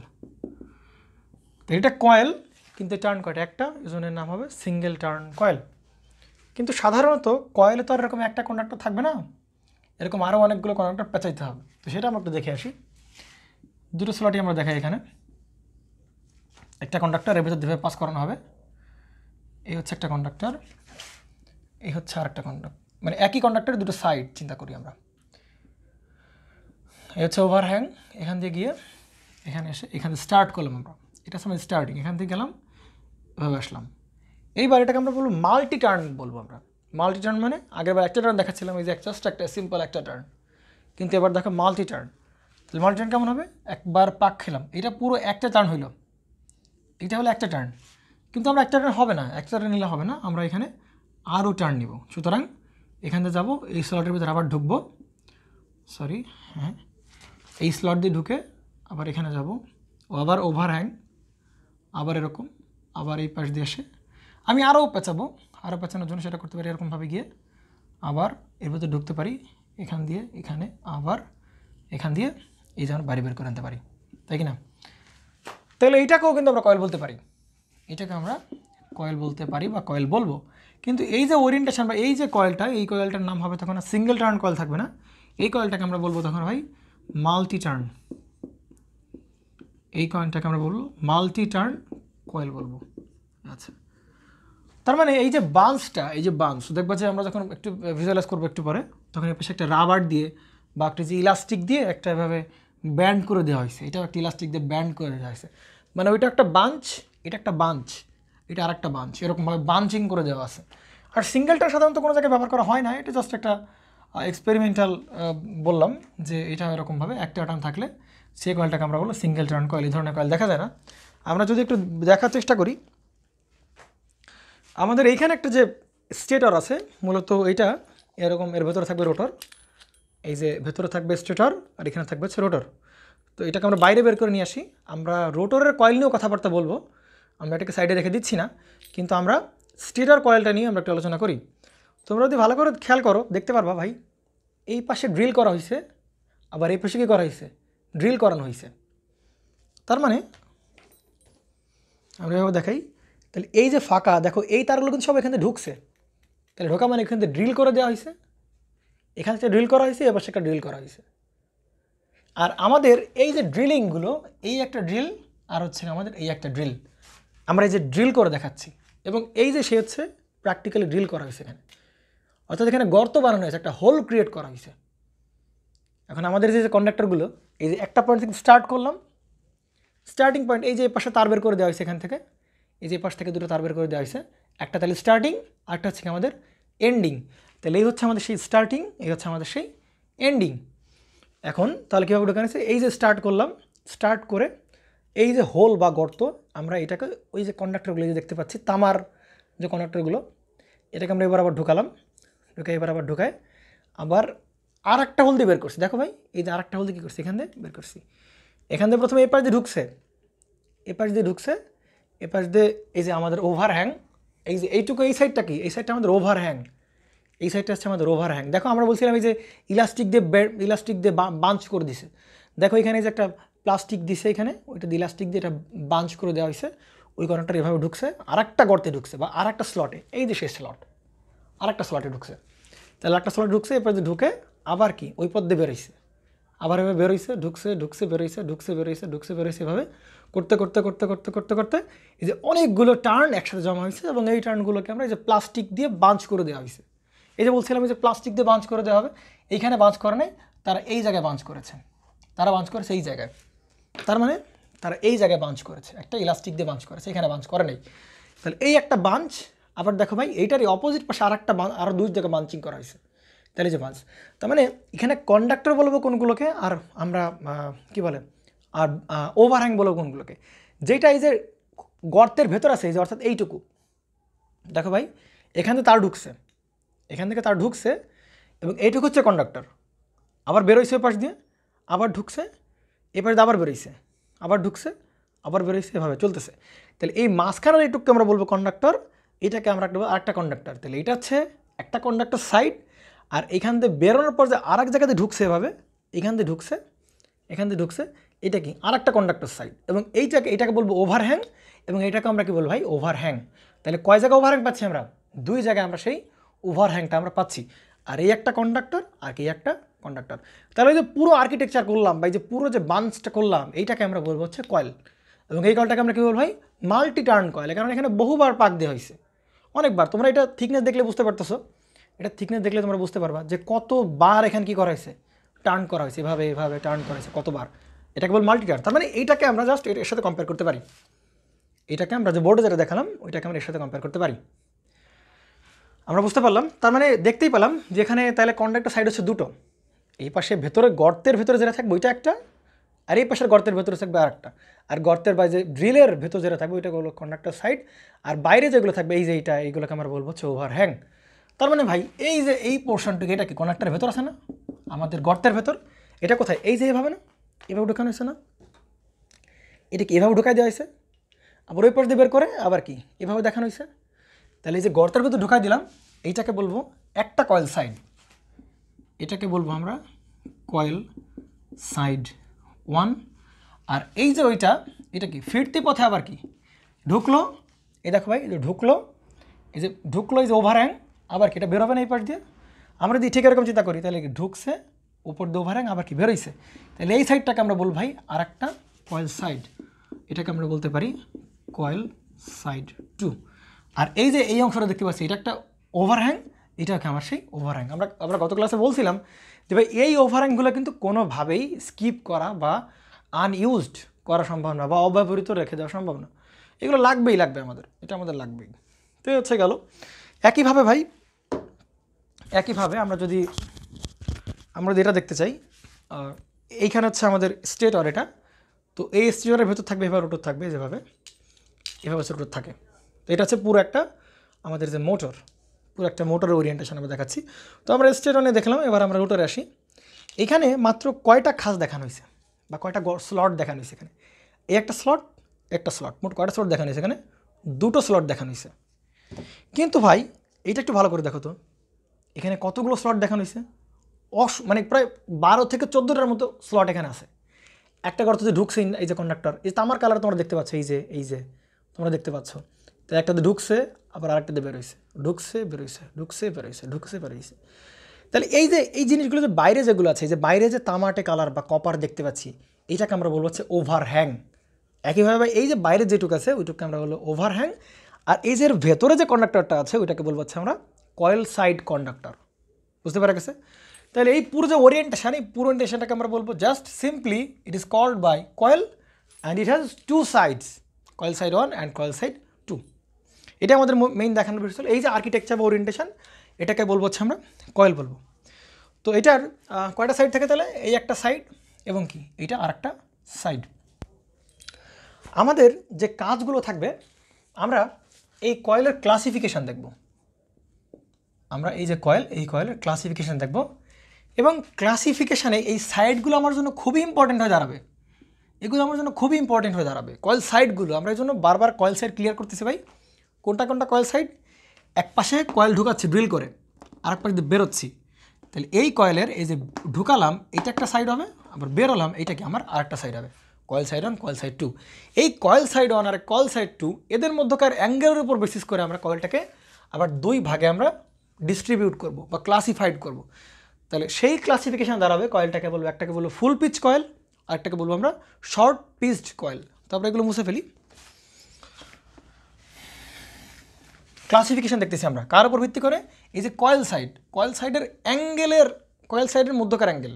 তো এটা কয়েল কিন্তু টার্ন কয়েল একটা এজনের নাম হবে সিঙ্গেল টার্ন কয়েল কিন্তু সাধারণত কয়েলে তো আর এরকম একটা কন্ডাক্টর থাকবে না এরকম আরও অনেকগুলো কন্ডাক্টর পেঁচাইতে হবে তো সেটা আমরা একটু দেখে আসি দুটো স্লটই আমরা দেখাই এখানে একটা কন্ডাক্টর এর ভেতর দুভাবে পাস করানো হবে এই হচ্ছে একটা কন্ডাক্টর এই হচ্ছে আর একটা কন্ডাক্ট মানে একই কন্ডাক্টারের দুটো সাইড চিন্তা করি আমরা এই হচ্ছে ওভারহ্যাং এখান দিয়ে গিয়ে এখানে এসে এখানে স্টার্ট করলাম আমরা এটা সময় স্টার্টিং এখান থেকে গেলাম এভাবে আসলাম এইবার এটাকে আমরা বলবো মাল্টি টার্ন বলবো আমরা মাল্টি টার্ন মানে আগেরবার একটা টার্ন দেখাচ্ছিলাম এই যে জাস্ট একটা সিম্পল একটা টার্ন কিন্তু এবার দেখো মাল্টি টার্ন তাহলে মাল্টি টার্ন কেমন হবে একবার পাক খেলাম এটা পুরো একটা টার্ন হইলো এটা হলো একটা টার্ন কিন্তু আমরা একটা টার্ন হবে না একটা টার্ন নিলে হবে না আমরা এখানে আরও টার্ন নিব সুতরাং এখান যাব যাবো এই স্লটের ভিতরে আবার ঢুকবো সরি হ্যাঁ এই স্লট দিয়ে ঢুকে আবার এখানে যাব ও আবার হ্যাং আবার এরকম আবার এই পাশ দিয়ে এসে আমি আরও পেঁচাবো আরও পেঁচানোর জন্য সেটা করতে পারি এরকমভাবে গিয়ে আবার এর ভিতরে ঢুকতে পারি এখান দিয়ে এখানে আবার এখান দিয়ে এই যেমন বাড়ি বের করে আনতে পারি তাই কি না তাহলে এইটাকেও কিন্তু আমরা কয়েল বলতে পারি এটাকে আমরা কয়েল বলতে পারি বা কয়েল বলবো কিন্তু এই যে ওরিয়েন্টেশন বা এই যে কয়েলটা এই কয়েলটার নাম হবে তখন সিঙ্গেল টার্ন কয়েল থাকবে না এই কয়েলটাকে আমরা বলবো তখন ভাই মাল্টি টার্ন এই কয়েলটাকে আমরা বলবো মাল্টি টার্ন কয়েল বলবো আচ্ছা তার মানে এই যে বান্সটা এই যে বান্স দেখবা যে আমরা যখন একটু ভিজুয়ালাইজ করবো একটু পরে তখন এর পাশে একটা রাবার দিয়ে বা একটা যে ইলাস্টিক দিয়ে একটা এভাবে ব্যান্ড করে দেওয়া হয়েছে এটাও একটা ইলাস্টিক দিয়ে ব্যান্ড করে দেওয়া হয়েছে মানে ওইটা একটা বাঞ্চ এটা একটা বাঞ্চ এটা আরেকটা বাঞ্চ এরকমভাবে বাঞ্চিং করে দেওয়া আছে আর সিঙ্গেলটা সাধারণত কোনো জায়গায় ব্যবহার করা হয় না এটা জাস্ট একটা এক্সপেরিমেন্টাল বললাম যে এটা এরকমভাবে একটা টার্ন থাকলে সে কয়েলটাকে আমরা বলো সিঙ্গেল টার্ন কয়েল এই ধরনের কয়েল দেখা যায় না আমরা যদি একটু দেখার চেষ্টা করি আমাদের এইখানে একটা যে স্টেটর আছে মূলত এটা এরকম এর ভেতরে থাকবে রোটর এই যে ভেতরে থাকবে স্টেটর আর এখানে থাকবে হচ্ছে রোটর তো এটাকে আমরা বাইরে বের করে নিয়ে আসি আমরা রোটরের কয়েল নিয়েও কথাবার্তা বলবো আমরা এটাকে সাইডে রেখে দিচ্ছি না কিন্তু আমরা স্টেটার কয়েলটা নিয়ে আমরা একটু আলোচনা করি তোমরা যদি ভালো করে খেয়াল করো দেখতে পারবা ভাই এই পাশে ড্রিল করা হয়েছে আবার এই পাশে কী করা হয়েছে ড্রিল করানো হয়েছে তার মানে আমরা এভাবে দেখাই তাহলে এই যে ফাঁকা দেখো এই তারগুলো কিন্তু সব এখানে ঢুকছে তাহলে ঢোকা মানে এখান থেকে ড্রিল করে দেওয়া হয়েছে এখান থেকে ড্রিল করা হয়েছে এবার একটা ড্রিল করা হয়েছে আর আমাদের এই যে ড্রিলিংগুলো এই একটা ড্রিল আর হচ্ছে আমাদের এই একটা ড্রিল আমরা এই যে ড্রিল করে দেখাচ্ছি এবং এই যে সে হচ্ছে প্র্যাকটিক্যালি ড্রিল করা হয়েছে এখানে অর্থাৎ এখানে গর্ত বানানো হয়েছে একটা হোল ক্রিয়েট করা হয়েছে এখন আমাদের যে কন্ডাক্টরগুলো এই যে একটা পয়েন্ট থেকে স্টার্ট করলাম স্টার্টিং পয়েন্ট এই যে পাশে তার বের করে দেওয়া হয়েছে এখান থেকে এই যে পাশ থেকে দুটো তার বের করে দেওয়া হয়েছে একটা তাহলে স্টার্টিং আরেকটা হচ্ছে আমাদের এন্ডিং তাহলে এই হচ্ছে আমাদের সেই স্টার্টিং এই হচ্ছে আমাদের সেই এন্ডিং এখন তাহলে কীভাবে ঢোকানো এই যে স্টার্ট করলাম স্টার্ট করে এই যে হোল বা গর্ত আমরা এটাকে ওই যে কন্ডাক্টরগুলো যে দেখতে পাচ্ছি তামার যে কন্ডাক্টরগুলো এটাকে আমরা এবার আবার ঢুকালাম ঢুকে এবার আবার ঢুকায় আবার আর একটা হোল দিয়ে বের করছি দেখো ভাই এই যে আর একটা হোল দিয়ে কী করছি এখান দিয়ে বের করছি এখান দিয়ে প্রথমে এপাশ দিয়ে ঢুকছে এপাশ দিয়ে ঢুকছে এপাশ দিয়ে এই যে আমাদের ওভার হ্যাং এই যে এইটুকু এই সাইডটা কি এই সাইডটা আমাদের ওভার হ্যাং এই সাইডটা হচ্ছে আমাদের ওভার হ্যাং দেখো আমরা বলছিলাম এই যে ইলাস্টিক দিয়ে ইলাস্টিক দিয়ে বাঞ্চ করে দিছে দেখো এখানে যে একটা প্লাস্টিক দিছে এখানে ওইটা দিলাস্টিক দিয়ে এটা বাঞ্চ করে দেওয়া হয়েছে ওই কর্নারটা এভাবে ঢুকছে আর একটা গর্তে ঢুকছে বা আর একটা স্লটে এই যে সেই স্লট আর একটা স্লটে ঢুকছে তাহলে একটা স্লটে ঢুকছে এরপর ঢুকে আবার কি ওই পদ্মে বেরোইছে আবার এভাবে বেরোইছে ঢুকছে ঢুকছে বেরোইছে ঢুকছে বেরোইছে ঢুকছে বেরোইছে এভাবে করতে করতে করতে করতে করতে করতে এই যে অনেকগুলো টার্ন একসাথে জমা হয়েছে এবং এই টার্নগুলোকে আমরা এই যে প্লাস্টিক দিয়ে বাঞ্চ করে দেওয়া হয়েছে এই যে বলছিলাম যে প্লাস্টিক দিয়ে বাঞ্চ করে দেওয়া হবে এইখানে বাঁচ করে নেই তারা এই জায়গায় বাঞ্চ করেছেন তারা বাঞ্চ করেছে এই জায়গায় তার মানে তারা এই জায়গায় বাঞ্চ করেছে একটা ইলাস্টিক দিয়ে বাঞ্চ করেছে এখানে বাঞ্চ করে নেই তাহলে এই একটা বাঞ্চ আবার দেখো ভাই এইটারই অপোজিট পাশে আর একটা আর দুই জায়গায় বাঞ্চিং করা হয়েছে তাহলে যে বাঞ্চ তার মানে এখানে কন্ডাক্টর বলবো কোনগুলোকে আর আমরা কি বলে আর ওভারহ্যাং বলবো কোনগুলোকে যেটা এই যে গর্তের ভেতর আছে এই যে অর্থাৎ এইটুকু দেখো ভাই এখান থেকে তার ঢুকছে এখান থেকে তার ঢুকছে এবং এইটুকু হচ্ছে কন্ডাক্টর আবার বেরোইছে পাশ দিয়ে আবার ঢুকছে এবার আবার বেরোইছে আবার ঢুকছে আবার বেরোইছে এভাবে চলতেছে তাহলে এই মাঝখানের এইটুককে আমরা বলবো কন্ডাক্টর এটাকে আমরা একটা আরেকটা কন্ডাক্টর তাহলে এটা হচ্ছে একটা কন্ডাক্টর সাইড আর এখান থেকে বেরোনোর পর যে আর এক জায়গাতে ঢুকছে এভাবে এখান থেকে ঢুকছে এখান থেকে ঢুকছে এটা কি আর একটা কন্ডাক্টর সাইড এবং এইটাকে এটাকে বলবো ওভারহ্যাং এবং এটাকে আমরা কি বলবো ভাই ওভারহ্যাং তাহলে কয় ওভার ওভারহ্যাং পাচ্ছি আমরা দুই জায়গায় আমরা সেই ওভারহ্যাংটা আমরা পাচ্ছি আর এই একটা কন্ডাক্টর আর কি একটা কন্ডাক্টর তাহলে যে পুরো আর্কিটেকচার করলাম বা যে পুরো যে বান্সটা করলাম এইটাকে আমরা বলবো হচ্ছে কয়েল এবং এই কয়েলটাকে আমরা কী বলবো ভাই মাল্টি টার্ন কয়েল কারণ এখানে বহুবার পাক দেওয়া হয়েছে অনেকবার তোমরা এটা থিকনেস দেখলে বুঝতে পারতেছো এটা থিকনেস দেখলে তোমরা বুঝতে পারবা যে কতবার এখানে কী করা হয়েছে টার্ন করা হয়েছে এভাবে এভাবে টার্ন করা হয়েছে কতবার এটা কেবল মাল্টি টার্ন তার মানে এইটাকে আমরা জাস্ট এর সাথে কম্পেয়ার করতে পারি এটাকে আমরা যে বোর্ডে যেটা দেখালাম ওইটাকে আমরা এর সাথে কম্পেয়ার করতে পারি আমরা বুঝতে পারলাম তার মানে দেখতেই পেলাম এখানে তাহলে কন্ডাক্টর সাইড হচ্ছে দুটো এই পাশে ভেতরে গর্তের ভেতরে যেটা থাকবে ওইটা একটা আর এই পাশের গর্তের ভেতরে থাকবে আর একটা আর গর্তের বাইরে ড্রিলের ভেতর যেটা থাকবে ওইটা হলো কন্ডাক্টর সাইড আর বাইরে যেগুলো থাকবে এই যে এইটা এইগুলোকে আমরা বলবো হচ্ছে ওভার হ্যাং তার মানে ভাই এই যে এই পোর্শনটুকু এটা কি কন্ডাক্টারের ভেতর আছে না আমাদের গর্তের ভেতর এটা কোথায় এই যে এভাবে না এভাবে ঢোকানো হয়েছে না এটা কি এভাবে ঢোকাই দেওয়া হয়েছে আবার ওই পাশ দিয়ে বের করে আবার কি এভাবে দেখানো হয়েছে তাহলে এই যে গর্তের ভেতর ঢোকাই দিলাম এইটাকে বলবো একটা কয়েল সাইড এটাকে বলবো আমরা কয়েল সাইড ওয়ান আর এই যে ওইটা এটা কি ফিরতি পথে আবার কি ঢুকলো এ দেখো ভাই যে ঢুকলো এই যে ঢুকলো এই যে ওভারহ্যাং আবার কি এটা বেরোবে না এই পাশ দিয়ে আমরা যদি ঠিক এরকম চিন্তা করি তাহলে কি ঢুকছে উপর দিয়ে ওভারহ্যাং আবার কি বেরোইছে তাহলে এই সাইডটাকে আমরা বলব ভাই আর একটা কয়েল সাইড এটাকে আমরা বলতে পারি কয়েল সাইড টু আর এই যে এই অংশটা দেখতে পাচ্ছি এটা একটা ওভারহ্যাং এটা হচ্ছে আমার সেই ওভারহ্যাং আমরা আমরা গত ক্লাসে বলছিলাম যে ভাই এই ওভারহ্যাংগুলো কিন্তু কোনোভাবেই স্কিপ করা বা আনইউজড করা সম্ভব না বা অব্যবহৃত রেখে দেওয়া সম্ভব না এগুলো লাগবেই লাগবে আমাদের এটা আমাদের লাগবেই তো হচ্ছে গেল একইভাবে ভাই একইভাবে আমরা যদি আমরা যদি এটা দেখতে চাই এইখানে হচ্ছে আমাদের স্টেট অর এটা তো এই স্টেটরের ভেতর থাকবে এভাবে রোটর থাকবে যেভাবে এভাবে হচ্ছে রোটর থাকে তো এটা হচ্ছে পুরো একটা আমাদের যে মোটর পুরো একটা মোটরের ওরিয়েন্টেশন আমরা দেখাচ্ছি তো আমরা স্টেশনে দেখলাম এবার আমরা রোটারে আসি এখানে মাত্র কয়টা খাস দেখানো হয়েছে বা কয়টা স্লট দেখানো হয়েছে এখানে এই একটা স্লট একটা স্লট মোট কয়টা স্লট দেখানো হয়েছে এখানে দুটো স্লট দেখানো হয়েছে কিন্তু ভাই এটা একটু ভালো করে দেখো তো এখানে কতগুলো স্লট দেখানো হয়েছে অস মানে প্রায় বারো থেকে চোদ্দোটার মতো স্লট এখানে আছে একটা যে ঢুকছে এই যে কন্ডাক্টর এই তামার কালার তোমরা দেখতে পাচ্ছ এই যে এই যে তোমরা দেখতে পাচ্ছ তো একটাতে ঢুকছে আবার আরেকটা দিয়ে বেরোইছে ঢুকছে বেরোইছে ঢুকছে বেরোইছে ঢুকছে বেরোইছে তাহলে এই যে এই জিনিসগুলো যে বাইরে যেগুলো আছে যে বাইরে যে তামাটে কালার বা কপার দেখতে পাচ্ছি এটাকে আমরা বলবো হচ্ছে ওভার হ্যাং একইভাবে এই যে বাইরে যেটুকু আছে ওইটুকু আমরা বলবো ওভার হ্যাং আর এই যে ভেতরে যে কন্ডাক্টরটা আছে ওইটাকে বলবো হচ্ছে আমরা কয়েল সাইড কন্ডাক্টর বুঝতে পারা গেছে তাহলে এই পুরো যে ওরিয়েন্টেশন এই পুরো ওরিয়েন্টেশনটাকে আমরা বলবো just simply it is called by coil and it has two sides coil side one and coil side এটা আমাদের মেইন দেখানোর বিষয় এই যে আর্কিটেকচার বা ওরিয়েন্টেশন এটাকে বলবো হচ্ছে আমরা কয়েল বলবো তো এটার কয়টা সাইড থাকে তাহলে এই একটা সাইড এবং কি এটা আর একটা সাইড আমাদের যে কাজগুলো থাকবে আমরা এই কয়েলের ক্লাসিফিকেশান দেখব আমরা এই যে কয়েল এই কয়েলের ক্লাসিফিকেশান দেখব এবং ক্লাসিফিকেশানে এই সাইডগুলো আমার জন্য খুবই ইম্পর্টেন্ট হয়ে দাঁড়াবে এগুলো আমার জন্য খুবই ইম্পর্টেন্ট হয়ে দাঁড়াবে কয়েল সাইডগুলো আমরা এই জন্য বারবার কয়েল সাইড ক্লিয়ার করতেছি ভাই কোনটা কোনটা কয়েল সাইড এক পাশে কয়েল ঢুকাচ্ছি ড্রিল করে আরেক পাশে দিয়ে বেরোচ্ছি তাহলে এই কয়েলের এই যে ঢুকালাম এটা একটা সাইড হবে আবার বেরোলাম এটা কি আমার আরেকটা সাইড হবে coil side one coil side two এই কয়েল সাইড ওয়ান আর কয়েল সাইড টু এদের মধ্যকার অ্যাঙ্গেলের উপর বেসিস করে আমরা কয়েলটাকে আবার দুই ভাগে আমরা ডিস্ট্রিবিউট করব বা ক্লাসিফাইড করব তাহলে সেই ক্লাসিফিকেশান দাঁড়াবে কয়েলটাকে বলবো একটাকে বলবো ফুল পিচ কয়েল আরেকটাকে বলবো আমরা শর্ট পিচড কয়েল তারপরে এগুলো মুছে ফেলি ক্লাসিফিকেশান দেখতেছি আমরা কার উপর ভিত্তি করে এই যে কয়েল সাইড কয়েল সাইডের অ্যাঙ্গেলের কয়েল সাইডের মধ্যকার অ্যাঙ্গেল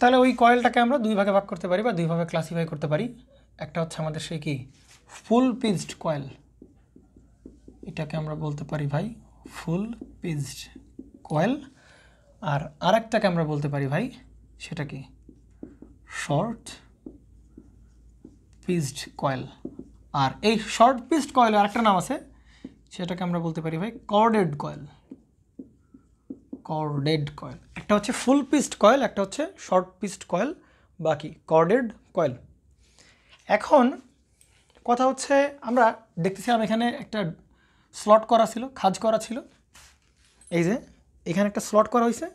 তাহলে ওই কয়েলটাকে আমরা দুই ভাগে ভাগ করতে পারি বা দুইভাবে ক্লাসিফাই করতে পারি একটা হচ্ছে আমাদের সেই কি ফুল পিজড কয়েল এটাকে আমরা বলতে পারি ভাই ফুল পিজড কয়েল আর আরেকটাকে আমরা বলতে পারি ভাই সেটা কি শর্ট পিজড কয়েল আর এই শর্ট পিজড কয়েলের আরেকটা নাম আছে সেটাকে আমরা বলতে পারি ভাই কর্ডেড কয়েল কর্ডেড কয়েল একটা হচ্ছে ফুল পিস্ট কয়েল একটা হচ্ছে শর্ট পিস্ট কয়েল বাকি কর্ডেড কয়েল এখন কথা হচ্ছে আমরা দেখতেছিলাম এখানে একটা স্লট করা ছিল খাজ করা ছিল এই যে এখানে একটা স্লট করা হয়েছে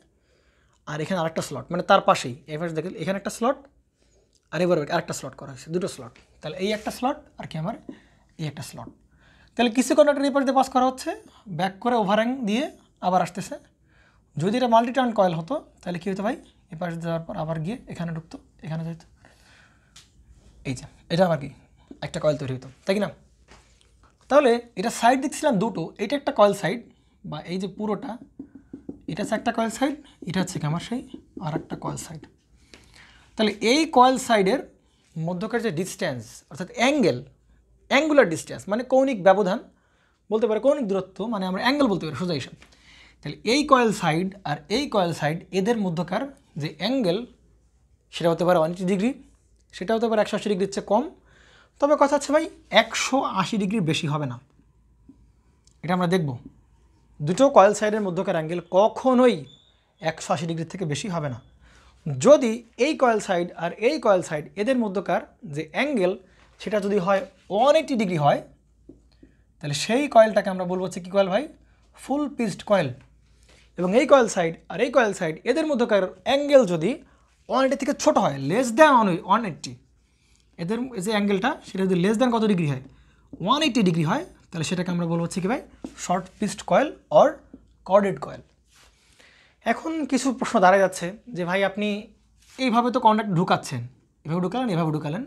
আর এখানে আরেকটা স্লট মানে তার পাশেই এই পাশে দেখেন এখানে একটা স্লট আর এবার আরেকটা স্লট করা হয়েছে দুটো স্লট তাহলে এই একটা স্লট আর কি আমার এই একটা স্লট তাহলে কিছুক্ষণ একটা এই দিয়ে পাস করা হচ্ছে ব্যাক করে ওভারহ্যাং দিয়ে আবার আসতেছে যদি এটা মাল্টিটার্ন কয়েল হতো তাহলে কী হতো ভাই এ দেওয়ার যাওয়ার পর আবার গিয়ে এখানে ঢুকতো এখানে যেত এই যে এটা আবার কি একটা কয়েল তৈরি হতো তাই কি না তাহলে এটা সাইড দেখছিলাম দুটো এটা একটা কয়েল সাইড বা এই যে পুরোটা এটা হচ্ছে একটা কয়েল সাইড এটা হচ্ছে আমার সেই আর একটা কয়েল সাইড তাহলে এই কয়েল সাইডের মধ্যকার যে ডিস্ট্যান্স অর্থাৎ অ্যাঙ্গেল অ্যাঙ্গুলার ডিস্ট্যান্স মানে কৌণিক ব্যবধান বলতে পারে কৌণিক দূরত্ব মানে আমরা অ্যাঙ্গেল বলতে পারি সোজা হিসাব তাহলে এই কয়েল সাইড আর এই কয়েল সাইড এদের মধ্যকার যে অ্যাঙ্গেল সেটা হতে পারে অনেকটি ডিগ্রি সেটা হতে পারে একশো আশি ডিগ্রির চেয়ে কম তবে কথা হচ্ছে ভাই একশো আশি ডিগ্রির বেশি হবে না এটা আমরা দেখব দুটো কয়েল সাইডের মধ্যকার অ্যাঙ্গেল কখনোই একশো আশি ডিগ্রির থেকে বেশি হবে না যদি এই কয়েল সাইড আর এই কয়েল সাইড এদের মধ্যকার যে অ্যাঙ্গেল সেটা যদি হয় ওয়ান এইটি ডিগ্রি হয় তাহলে সেই কয়েলটাকে আমরা বলবো হচ্ছে কী কয়েল ভাই ফুল পিসড কয়েল এবং এই কয়েল সাইড আর এই কয়েল সাইড এদের মধ্যকার অ্যাঙ্গেল যদি ওয়ান এইটি থেকে ছোট হয় লেস দ্যান ওয়ান এইট্টি এদের যে অ্যাঙ্গেলটা সেটা যদি লেস দ্যান কত ডিগ্রি হয় ওয়ান এইটি ডিগ্রি হয় তাহলে সেটাকে আমরা বলবো হচ্ছে কি ভাই short pitched coil or chorded coil এখন কিছু প্রশ্ন দাঁড়িয়ে যাচ্ছে যে ভাই আপনি এইভাবে তো কন্ডাক্ট ঢুকাচ্ছেন এভাবে ঢুকালেন এভাবে ঢুকালেন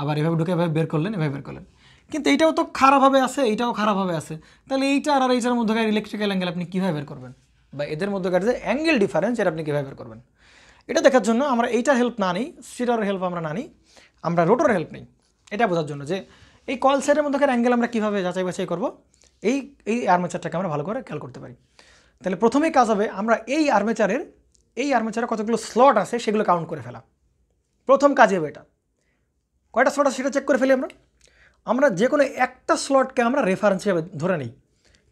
আবার এভাবে ঢুকে এভাবে বের করলেন এভাবে বের করলেন কিন্তু এইটাও তো খারাপভাবে আছে এইটাও খারাপভাবে আছে তাহলে এইটা আর এইটার মধ্যকার ইলেকট্রিক্যাল অ্যাঙ্গেল আপনি কীভাবে বের করবেন বা এদের মধ্যকার যে অ্যাঙ্গেল ডিফারেন্স এটা আপনি কীভাবে বের করবেন এটা দেখার জন্য আমরা এইটার হেল্প না নিই সেটার হেল্প আমরা না নিই আমরা রোটোর হেল্প নেই এটা বোঝার জন্য যে এই কল সেটের মধ্যেকার অ্যাঙ্গেল আমরা কীভাবে যাচাই বাছাই করবো এই এই আর্মেচারটাকে আমরা ভালো করে খেয়াল করতে পারি তাহলে প্রথমেই কাজ হবে আমরা এই আর্মেচারের এই আর্মেচারে কতগুলো স্লট আছে সেগুলো কাউন্ট করে ফেলা প্রথম কাজই হবে এটা কয়টা স্লট আছে সেটা চেক করে ফেলি আমরা আমরা যে কোনো একটা স্লটকে আমরা রেফারেন্স হিসেবে ধরে নিই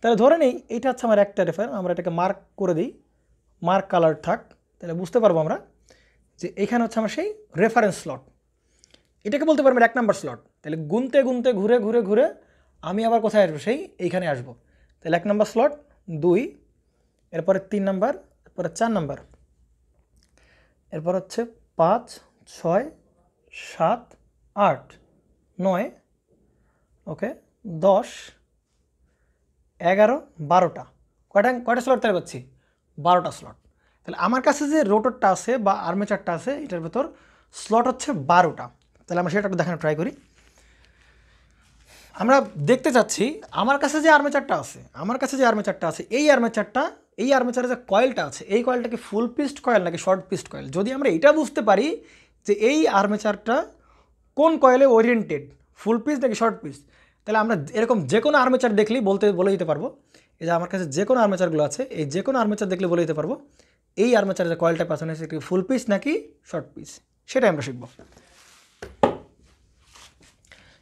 তাহলে ধরে নিই এটা হচ্ছে আমার একটা রেফারেন্স আমরা এটাকে মার্ক করে দিই মার্ক কালার থাক তাহলে বুঝতে পারবো আমরা যে এখানে হচ্ছে আমার সেই রেফারেন্স স্লট এটাকে বলতে পারবেন এক নাম্বার স্লট তাহলে গুনতে গুনতে ঘুরে ঘুরে ঘুরে আমি আবার কোথায় আসবো সেই এইখানে আসবো তাহলে এক নাম্বার স্লট দুই এরপরে তিন নাম্বার এরপরে চার নাম্বার এরপর হচ্ছে পাঁচ ছয় সাত আট নয় ওকে দশ এগারো বারোটা কয়টা কয়টা স্লট তৈরি করছি বারোটা স্লট তাহলে আমার কাছে যে রোটরটা আছে বা আর্মেচারটা আছে এটার ভেতর স্লট হচ্ছে বারোটা তাহলে আমরা সেটা দেখানো ট্রাই করি আমরা দেখতে চাচ্ছি আমার কাছে যে আর্মেচারটা আছে আমার কাছে যে আর্মেচারটা আছে এই আর্মেচারটা এই আর্মেচারের যে কয়েলটা আছে এই কয়েলটা কি ফুল পিস্ট কয়েল নাকি শর্ট পিস্ট কয়েল যদি আমরা এটা বুঝতে পারি যে এই আর্মেচারটা কোন কয়েলে ওরিয়েন্টেড ফুল পিস নাকি শর্ট পিস তাহলে আমরা এরকম যে কোনো আর্মেচার দেখলেই বলতে বলে দিতে পারবো এই যে আমার কাছে যে কোনো আর্মেচারগুলো আছে এই যে কোনো আর্মেচার দেখলে বলে দিতে পারবো এই আর্মেচারের যে কয়েলটা পাঠানো কি ফুল পিস নাকি শর্ট পিস সেটাই আমরা শিখবো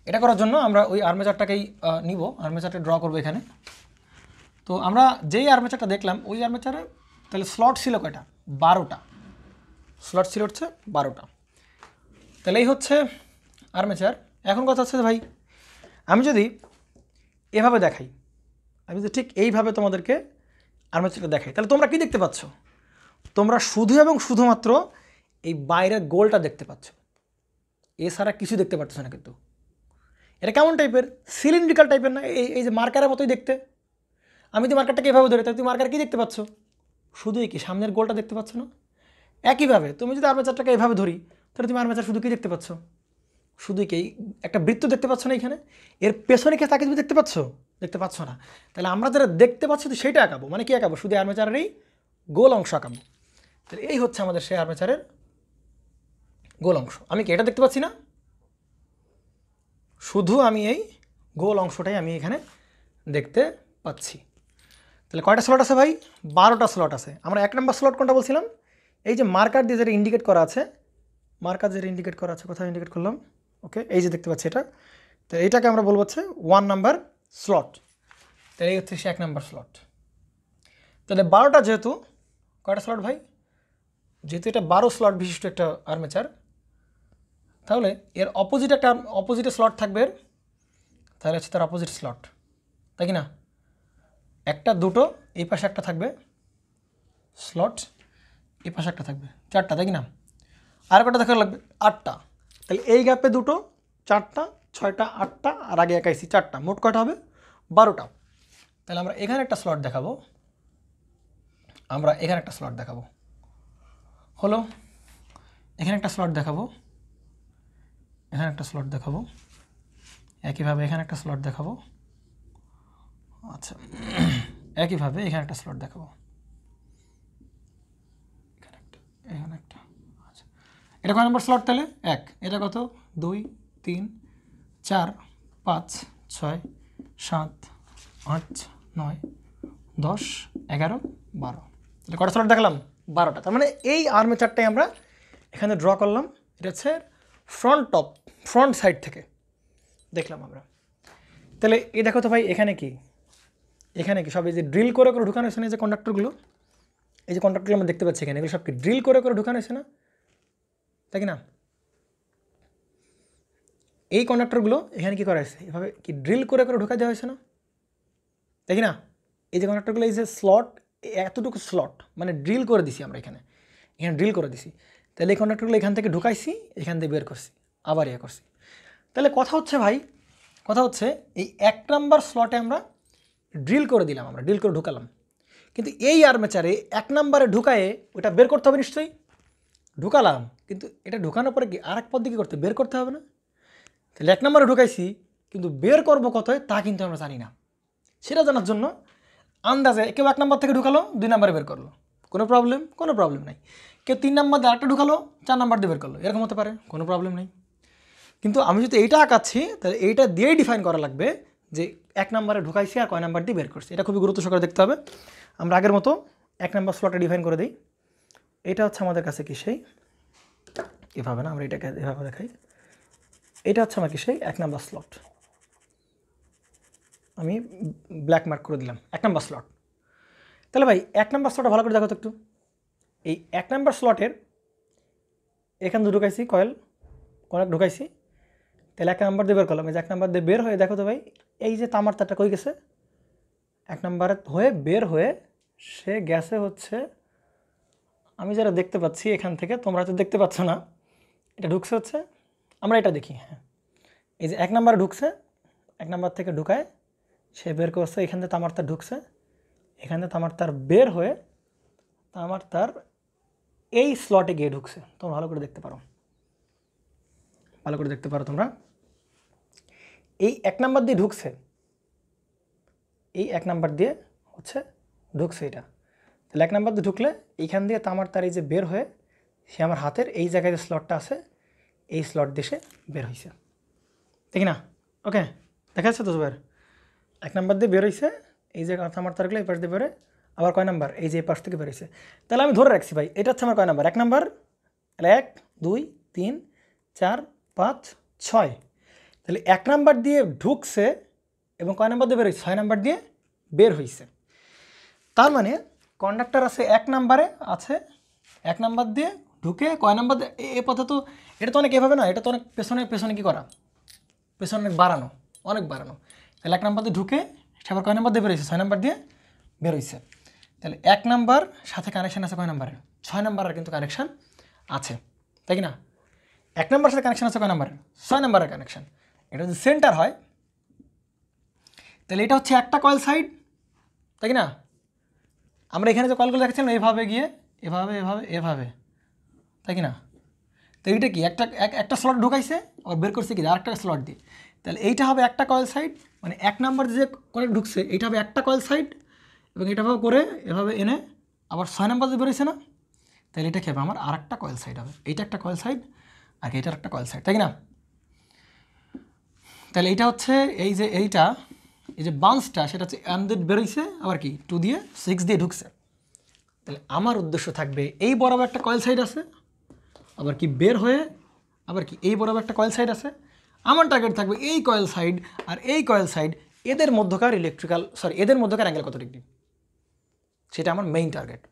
এটা করার জন্য আমরা ওই আর্মেচারটাকেই নিব আর্মেচারটা ড্র করবো এখানে তো আমরা যেই আর্মেচারটা দেখলাম ওই আর্মেচারে তাহলে স্লট ছিল কয়টা বারোটা স্লট ছিল হচ্ছে বারোটা তাহলে এই হচ্ছে আর্মেচার এখন কথা হচ্ছে ভাই আমি যদি এভাবে দেখাই আমি যদি ঠিক এইভাবে তোমাদেরকে আর্মেচারটা দেখাই তাহলে তোমরা কি দেখতে পাচ্ছ তোমরা শুধু এবং শুধুমাত্র এই বাইরের গোলটা দেখতে পাচ্ছ এছাড়া কিছু দেখতে পাচ্ছ না কিন্তু এটা কেমন টাইপের সিলিন্ড্রিক্যাল টাইপের না এই এই যে মার্কারের মতোই দেখতে আমি তো মার্কারটাকে এভাবে ধরে তাই তুমি মার্কার কী দেখতে পাচ্ছ শুধুই কি সামনের গোলটা দেখতে পাচ্ছ না একইভাবে তুমি যদি আর্মেচারটাকে এভাবে ধরি তাহলে তুমি আর্মেচার শুধু কী দেখতে পাচ্ছ শুধুই কি একটা বৃত্ত দেখতে পাচ্ছ না এখানে এর পেছনে কে তাকে তুমি দেখতে পাচ্ছ দেখতে পাচ্ছ না তাহলে আমরা যারা দেখতে পাচ্ছি তো সেটা আঁকাবো মানে কি আঁকাবো শুধু আর্মেচারেরই গোল অংশ আঁকাবো তাহলে এই হচ্ছে আমাদের সেই আর্মেচারের গোল অংশ আমি কি এটা দেখতে পাচ্ছি না শুধু আমি এই গোল অংশটাই আমি এখানে দেখতে পাচ্ছি তাহলে কয়টা স্লট আছে ভাই বারোটা স্লট আছে আমরা এক নম্বর স্লট কোনটা বলছিলাম এই যে মার্কার দিয়ে যেটা ইন্ডিকেট করা আছে মার্কার যেটা ইন্ডিকেট করা আছে কোথায় ইন্ডিকেট করলাম ওকে এই যে দেখতে পাচ্ছি এটা তো এটাকে আমরা বলবো হচ্ছে ওয়ান নাম্বার স্লট তাহলে এই হচ্ছে সে এক নাম্বার স্লট তাহলে বারোটা যেহেতু কয়টা স্লট ভাই যেহেতু এটা বারো স্লট বিশিষ্ট একটা আর্মেচার তাহলে এর অপোজিট একটা অপোজিটে স্লট থাকবে তাহলে হচ্ছে তার অপোজিট স্লট তাই কি না একটা দুটো এই পাশে একটা থাকবে স্লট এই পাশে একটা থাকবে চারটা তাই কি না আর কটা দেখা লাগবে আটটা তাহলে এই গ্যাপে দুটো চারটা ছয়টা আটটা আর আগে একাইছি চারটা মোট কটা হবে বারোটা তাহলে আমরা এখানে একটা স্লট দেখাবো আমরা এখানে একটা স্লট দেখাবো হলো এখানে একটা স্লট দেখাবো এখানে একটা স্লট দেখাবো একইভাবে এখানে একটা স্লট দেখাবো আচ্ছা একইভাবে এখানে একটা স্লট দেখাবো এখানে একটা এখানে একটা আচ্ছা এটা কয় নম্বর স্লট তাহলে এক এটা কত দুই তিন চার পাঁচ ছয় সাত আট নয় দশ এগারো বারো তাহলে কটা স্লট দেখালাম বারোটা তার মানে এই আর্মেচারটাই আমরা এখানে ড্র করলাম এটা হচ্ছে ফ্রন্ট টপ ফ্রন্ট সাইড থেকে দেখলাম আমরা তাহলে এই দেখো তো ভাই এখানে কি এখানে কি সব এই যে ড্রিল করে করে ঢুকানো হয়েছে না এই যে কন্ডাক্টরগুলো এই যে কন্ডাক্টরগুলো আমরা দেখতে পাচ্ছি এখানে এগুলো সব কি ড্রিল করে করে ঢুকানো হয়েছে না তাই কি না এই কন্ডাক্টরগুলো এখানে কি করা হয়েছে এভাবে কি ড্রিল করে করে ঢুকা দেওয়া হয়েছে না তাই না এই যে কন্ডাক্টরগুলো এই যে স্লট এতটুকু স্লট মানে ড্রিল করে দিছি আমরা এখানে এখানে ড্রিল করে দিছি তাহলে এই কন্ডাক্টরগুলো এখান থেকে ঢুকাইছি এখান থেকে বের করছি আবার ইয়ে করছি তাহলে কথা হচ্ছে ভাই কথা হচ্ছে এই এক নাম্বার স্লটে আমরা ড্রিল করে দিলাম আমরা ড্রিল করে ঢুকালাম কিন্তু এই আর্মেচারে এক নাম্বারে ঢুকায়ে ওটা বের করতে হবে নিশ্চয়ই ঢুকালাম কিন্তু এটা ঢুকানোর পরে কি আর এক পদ্ধতি করতে বের করতে হবে না তাহলে এক নাম্বারে ঢুকাইছি কিন্তু বের করবো কত তা কিন্তু আমরা জানি না সেটা জানার জন্য আন্দাজে কেউ এক নাম্বার থেকে ঢুকালো দুই নাম্বারে বের করলো কোনো প্রবলেম কোনো প্রবলেম নাই কেউ তিন নাম্বার দিয়ে আরেকটা ঢুকালো চার নাম্বার দিয়ে বের করলো এরকম হতে পারে কোনো প্রবলেম নেই কিন্তু আমি যদি এইটা আঁকাচ্ছি তাহলে এইটা দিয়েই ডিফাইন করা লাগবে যে এক নাম্বারে ঢুকাইছি আর কয় নাম্বার দিয়ে বের করছি এটা খুবই গুরুত্ব সহকারে দেখতে হবে আমরা আগের মতো এক নাম্বার স্লটে ডিফাইন করে দিই এটা হচ্ছে আমাদের কাছে কি সেই এভাবে না আমরা এটাকে এভাবে দেখাই এটা হচ্ছে আমার কি সেই এক নাম্বার স্লট আমি ব্ল্যাক মার্ক করে দিলাম এক নাম্বার স্লট তাহলে ভাই এক নাম্বার স্লটটা ভালো করে দেখো তো একটু এই এক নাম্বার স্লটের এখান ঢুকাইছি কয়েল কয়েক ঢুকাইছি তাহলে এক নাম্বার দিয়ে বের করলাম এই যে এক নাম্বার দিয়ে বের হয়ে দেখো তো ভাই এই যে তামার তারটা কই গেছে এক নাম্বার হয়ে বের হয়ে সে গ্যাসে হচ্ছে আমি যারা দেখতে পাচ্ছি এখান থেকে তোমরা তো দেখতে পাচ্ছ না এটা ঢুকছে হচ্ছে আমরা এটা দেখি হ্যাঁ এই যে এক নাম্বারে ঢুকছে এক নাম্বার থেকে ঢুকায় সে বের করছে এখান থেকে তামার তার ঢুকছে এখান থেকে তামার তার বের হয়ে তামার তার এই স্লটে গিয়ে ঢুকছে তোমরা ভালো করে দেখতে পারো ভালো করে দেখতে পারো তোমরা এই এক নাম্বার দিয়ে ঢুকছে এই এক নাম্বার দিয়ে হচ্ছে ঢুকছে এটা তাহলে এক নাম্বার দিয়ে ঢুকলে এইখান দিয়ে তামার তার এই যে বের হয়ে সে আমার হাতের এই জায়গায় যে স্লটটা আছে এই স্লট দেশে বের হয়েছে দেখি না ওকে দেখা যাচ্ছে তো এক নাম্বার দিয়ে বের হয়েছে এই জায়গায় তামার তারগুলো এই পাশ দিয়ে বেরোয় আবার কয় নাম্বার এই যে পাশ থেকে বেরিয়েছে তাহলে আমি ধরে রাখছি ভাই এটা হচ্ছে আমার কয় নাম্বার এক নাম্বার এক দুই তিন চার পাঁচ ছয় তাহলে এক নাম্বার দিয়ে ঢুকছে এবং কয় নাম্বার দিয়ে বেরোয় ছয় নাম্বার দিয়ে বের হয়েছে তার মানে কন্ডাক্টর আছে এক নাম্বারে আছে এক নাম্বার দিয়ে ঢুকে কয় নাম্বার এ পথে তো এটা তো অনেক এভাবে না এটা তো অনেক পেছনে পেছনে কি করা পেছনে অনেক বাড়ানো অনেক বাড়ানো তাহলে এক নাম্বার দিয়ে ঢুকে সেবার কয় নাম্বার দিয়ে বেরোইছে ছয় নাম্বার দিয়ে বেরোয়ছে তাহলে এক নাম্বার সাথে কানেকশান আছে কয় নাম্বারের ছয় নাম্বারের কিন্তু কানেকশান আছে তাই কি না এক নাম্বার সাথে কানেকশান আছে কয় নাম্বারের ছয় নাম্বারের কানেকশান এটা যদি সেন্টার হয় তাহলে এটা হচ্ছে একটা কয়েল সাইড তাই কি না আমরা এখানে যে কলগুলো দেখাচ্ছিলাম এভাবে গিয়ে এভাবে এভাবে এভাবে তাই কি না তো এইটা কি একটা একটা স্লট ঢুকাইছে আবার বের করছে কি আর একটা স্লট দিয়ে তাহলে এইটা হবে একটা কয়েল সাইড মানে এক নাম্বার যে করে ঢুকছে এইটা হবে একটা কয়েল সাইড এবং এটাভাবে করে এভাবে এনে আবার ছয় নাম্বার যে বেরোয়েছে না তাহলে এটা খেয়ে আমার আর একটা কয়েল সাইড হবে এইটা একটা কয়েল সাইড আর এটার একটা কয়েল সাইড তাই না তাহলে এইটা হচ্ছে এই যে এইটা এই যে বাউন্সটা সেটা হচ্ছে অ্যান দিয়ে বেরোইছে আবার কি টু দিয়ে সিক্স দিয়ে ঢুকছে তাহলে আমার উদ্দেশ্য থাকবে এই বরাবর একটা কয়েল সাইড আছে আবার কি বের হয়ে আবার কি এই বরাবর একটা কয়েল সাইড আছে আমার টার্গেট থাকবে এই কয়েল সাইড আর এই কয়েল সাইড এদের মধ্যকার ইলেকট্রিক্যাল সরি এদের মধ্যকার অ্যাঙ্গেল কত ডিগ্রি সেটা আমার মেইন টার্গেট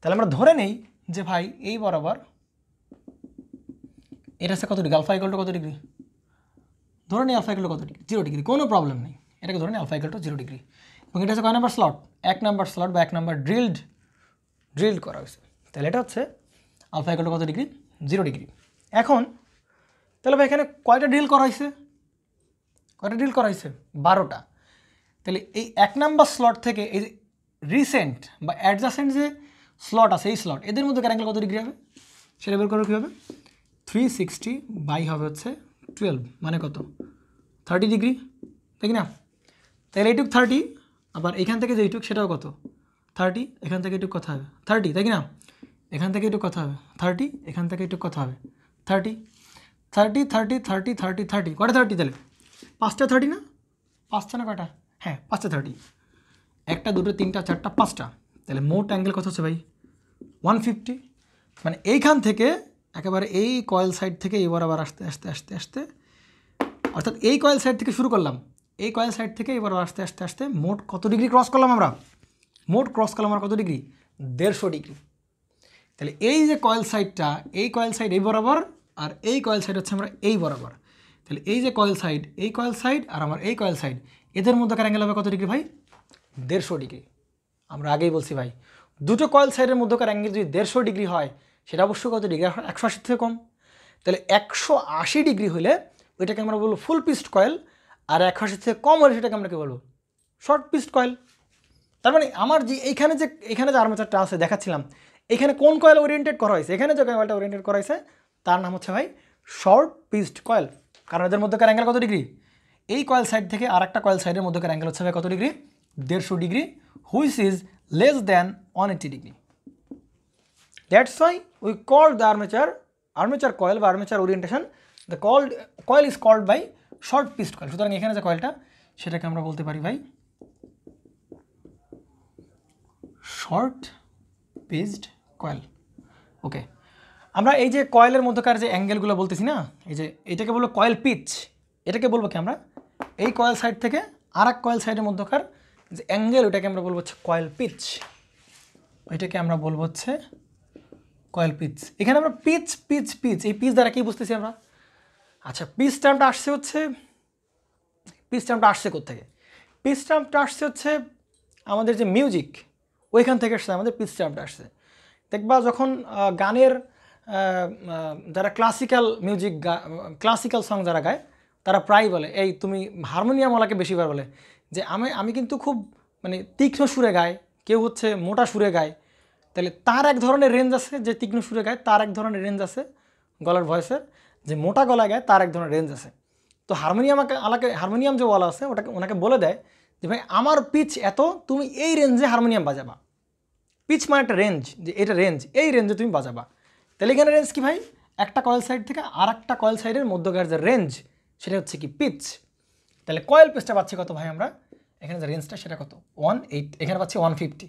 তাহলে আমরা ধরে নেই যে ভাই এই বরাবর এটা হচ্ছে কত ডিগ্রি আলফা কত ডিগ্রি ধরে নিই আলফা কত ডিগ্রি জিরো ডিগ্রি কোনো প্রবলেম নেই এটাকে ধরে নিই আলফা ইকলটা জিরো ডিগ্রি এবং এটা হচ্ছে কয় নাম্বার স্লট এক নাম্বার স্লট বা এক নাম্বার ড্রিলড ড্রিলড করা হয়েছে তাহলে এটা হচ্ছে আলফা কত ডিগ্রি জিরো ডিগ্রি এখন তাহলে ভাই এখানে কয়টা ড্রিল করা হয়েছে কয়টা ড্রিল করা হয়েছে বারোটা তাহলে এই এক নাম্বার স্লট থেকে এই রিসেন্ট বা অ্যাডজাসেন্ট যে স্লট আছে এই স্লট এদের মধ্যে ক্যারাঙ্গেল কত ডিগ্রি হবে সেটা বের করো কী হবে থ্রি সিক্সটি বাই হবে হচ্ছে টুয়েলভ মানে কত থার্টি ডিগ্রি তাই না তাহলে এইটুক থার্টি আবার এখান থেকে যেইটুক সেটাও কত থার্টি এখান থেকে এটুক কথা হবে থার্টি তাই না এখান থেকে এটুক কথা হবে থার্টি এখান থেকে এটুক কথা হবে thirty thirty thirty thirty thirty thirty কটা থার্টি তাহলে পাঁচটা থার্টি না পাঁচটা না কটা হ্যাঁ পাঁচটা থার্টি একটা দুটো তিনটা চারটা পাঁচটা তাহলে মোট অ্যাঙ্গেল কত হচ্ছে ভাই ওয়ান ফিফটি মানে এইখান থেকে একেবারে এই কয়েল সাইড থেকে এবার আবার আসতে আসতে আসতে আসতে অর্থাৎ এই কয়েল সাইড থেকে শুরু করলাম এই কয়েল সাইড থেকে এবার আসতে আসতে আসতে মোট কত ডিগ্রি ক্রস করলাম আমরা মোট ক্রস করলাম আমরা কত ডিগ্রি দেড়শো ডিগ্রি তাহলে এই যে কয়েল সাইডটা এই কয়েল সাইড এই বরাবর আর এই কয়েল সাইড হচ্ছে আমরা এই বরাবর তাহলে এই যে কয়েল সাইড এই কয়েল সাইড আর আমার এই কয়েল সাইড এদের মধ্যে কার অ্যাঙ্গেল হবে কত ডিগ্রি ভাই দেড়শো ডিগ্রি আমরা আগেই বলছি ভাই দুটো কয়েল সাইডের মধ্যকার অ্যাঙ্গেল যদি দেড়শো ডিগ্রি হয় সেটা অবশ্যই কত ডিগ্রি একশো আশি থেকে কম তাহলে একশো আশি ডিগ্রি হলে ওইটাকে আমরা বলবো ফুল পিস্ট কয়েল আর একশো আশি থেকে কম হলে সেটাকে আমরা কী বলবো শর্ট পিস্ট কয়েল তার মানে আমার যে এইখানে যে এখানে যে আর্মেচারটা আছে দেখাচ্ছিলাম এখানে কোন কয়েল ওরিয়েন্টেড করা হয়েছে এখানে যে কয়েলটা ওরিয়েন্টেড করা হয়েছে তার নাম হচ্ছে ভাই শর্ট পিস্ট কয়েল কারণ এদের মধ্যকার অ্যাঙ্গেল কত ডিগ্রি এই কয়েল সাইড থেকে আর একটা কয়েল সাইডের মধ্যকার অ্যাঙ্গেল হচ্ছে ভাই কত ডিগ্রি দেড়শো degree which is less than one eighty degree that's why we call the armature armature coil বা armature orientation the called coil is called by short pitched coil সুতরাং এখানে যে কয়েলটা সেটাকে আমরা বলতে পারি ভাই শর্ট পিসড কয়েল ওকে আমরা এই যে কয়েলের মধ্যকার যে অ্যাঙ্গেলগুলো বলতেছি না এই যে এটাকে বলবো কয়েল পিচ এটাকে বলবো কি আমরা এই কয়েল সাইড থেকে আর এক কয়েল সাইডের মধ্যকার যে অ্যাঙ্গেল ওইটাকে আমরা বলবো হচ্ছে কয়েল পিচ ওইটাকে আমরা বলবো হচ্ছে কয়েল পিচ এখানে আমরা পিচ পিচ পিচ এই পিচ দ্বারা কি বুঝতেছি আমরা আচ্ছা পিচ টার্মটা আসছে হচ্ছে পিচ টার্মটা আসছে কোথেকে পিচ টার্মটা আসছে হচ্ছে আমাদের যে মিউজিক ওইখান থেকে আসছে আমাদের পিচ টার্মটা আসছে দেখবা যখন গানের যারা ক্লাসিক্যাল মিউজিক ক্লাসিক্যাল সং যারা গায় তারা প্রায় বলে এই তুমি হারমোনিয়াম ওলাকে বেশিবার বলে যে আমি আমি কিন্তু খুব মানে তীক্ষ্ণ সুরে গাই কেউ হচ্ছে মোটা সুরে গায় তাহলে তার এক ধরনের রেঞ্জ আছে যে তীক্ষ্ণ সুরে গায় তার এক ধরনের রেঞ্জ আছে গলার ভয়েসের যে মোটা গলায় গায় তার এক ধরনের রেঞ্জ আছে তো হারমোনিয়াম আলাকে হারমোনিয়াম যে বলা আছে ওটাকে ওনাকে বলে দেয় যে ভাই আমার পিচ এত তুমি এই রেঞ্জে হারমোনিয়াম বাজাবা পিচ মানে একটা রেঞ্জ যে এটা রেঞ্জ এই রেঞ্জে তুমি বাজাবা তাহলে এখানে রেঞ্জ কি ভাই একটা কয়েল সাইড থেকে আর একটা কয়েল সাইডের মধ্যকার যে রেঞ্জ সেটা হচ্ছে কি পিচ তাহলে কয়েল পেসটা পাচ্ছি কত ভাই আমরা এখানে যে রেঞ্জটা সেটা কত ওয়ান এইট এখানে পাচ্ছি one fifty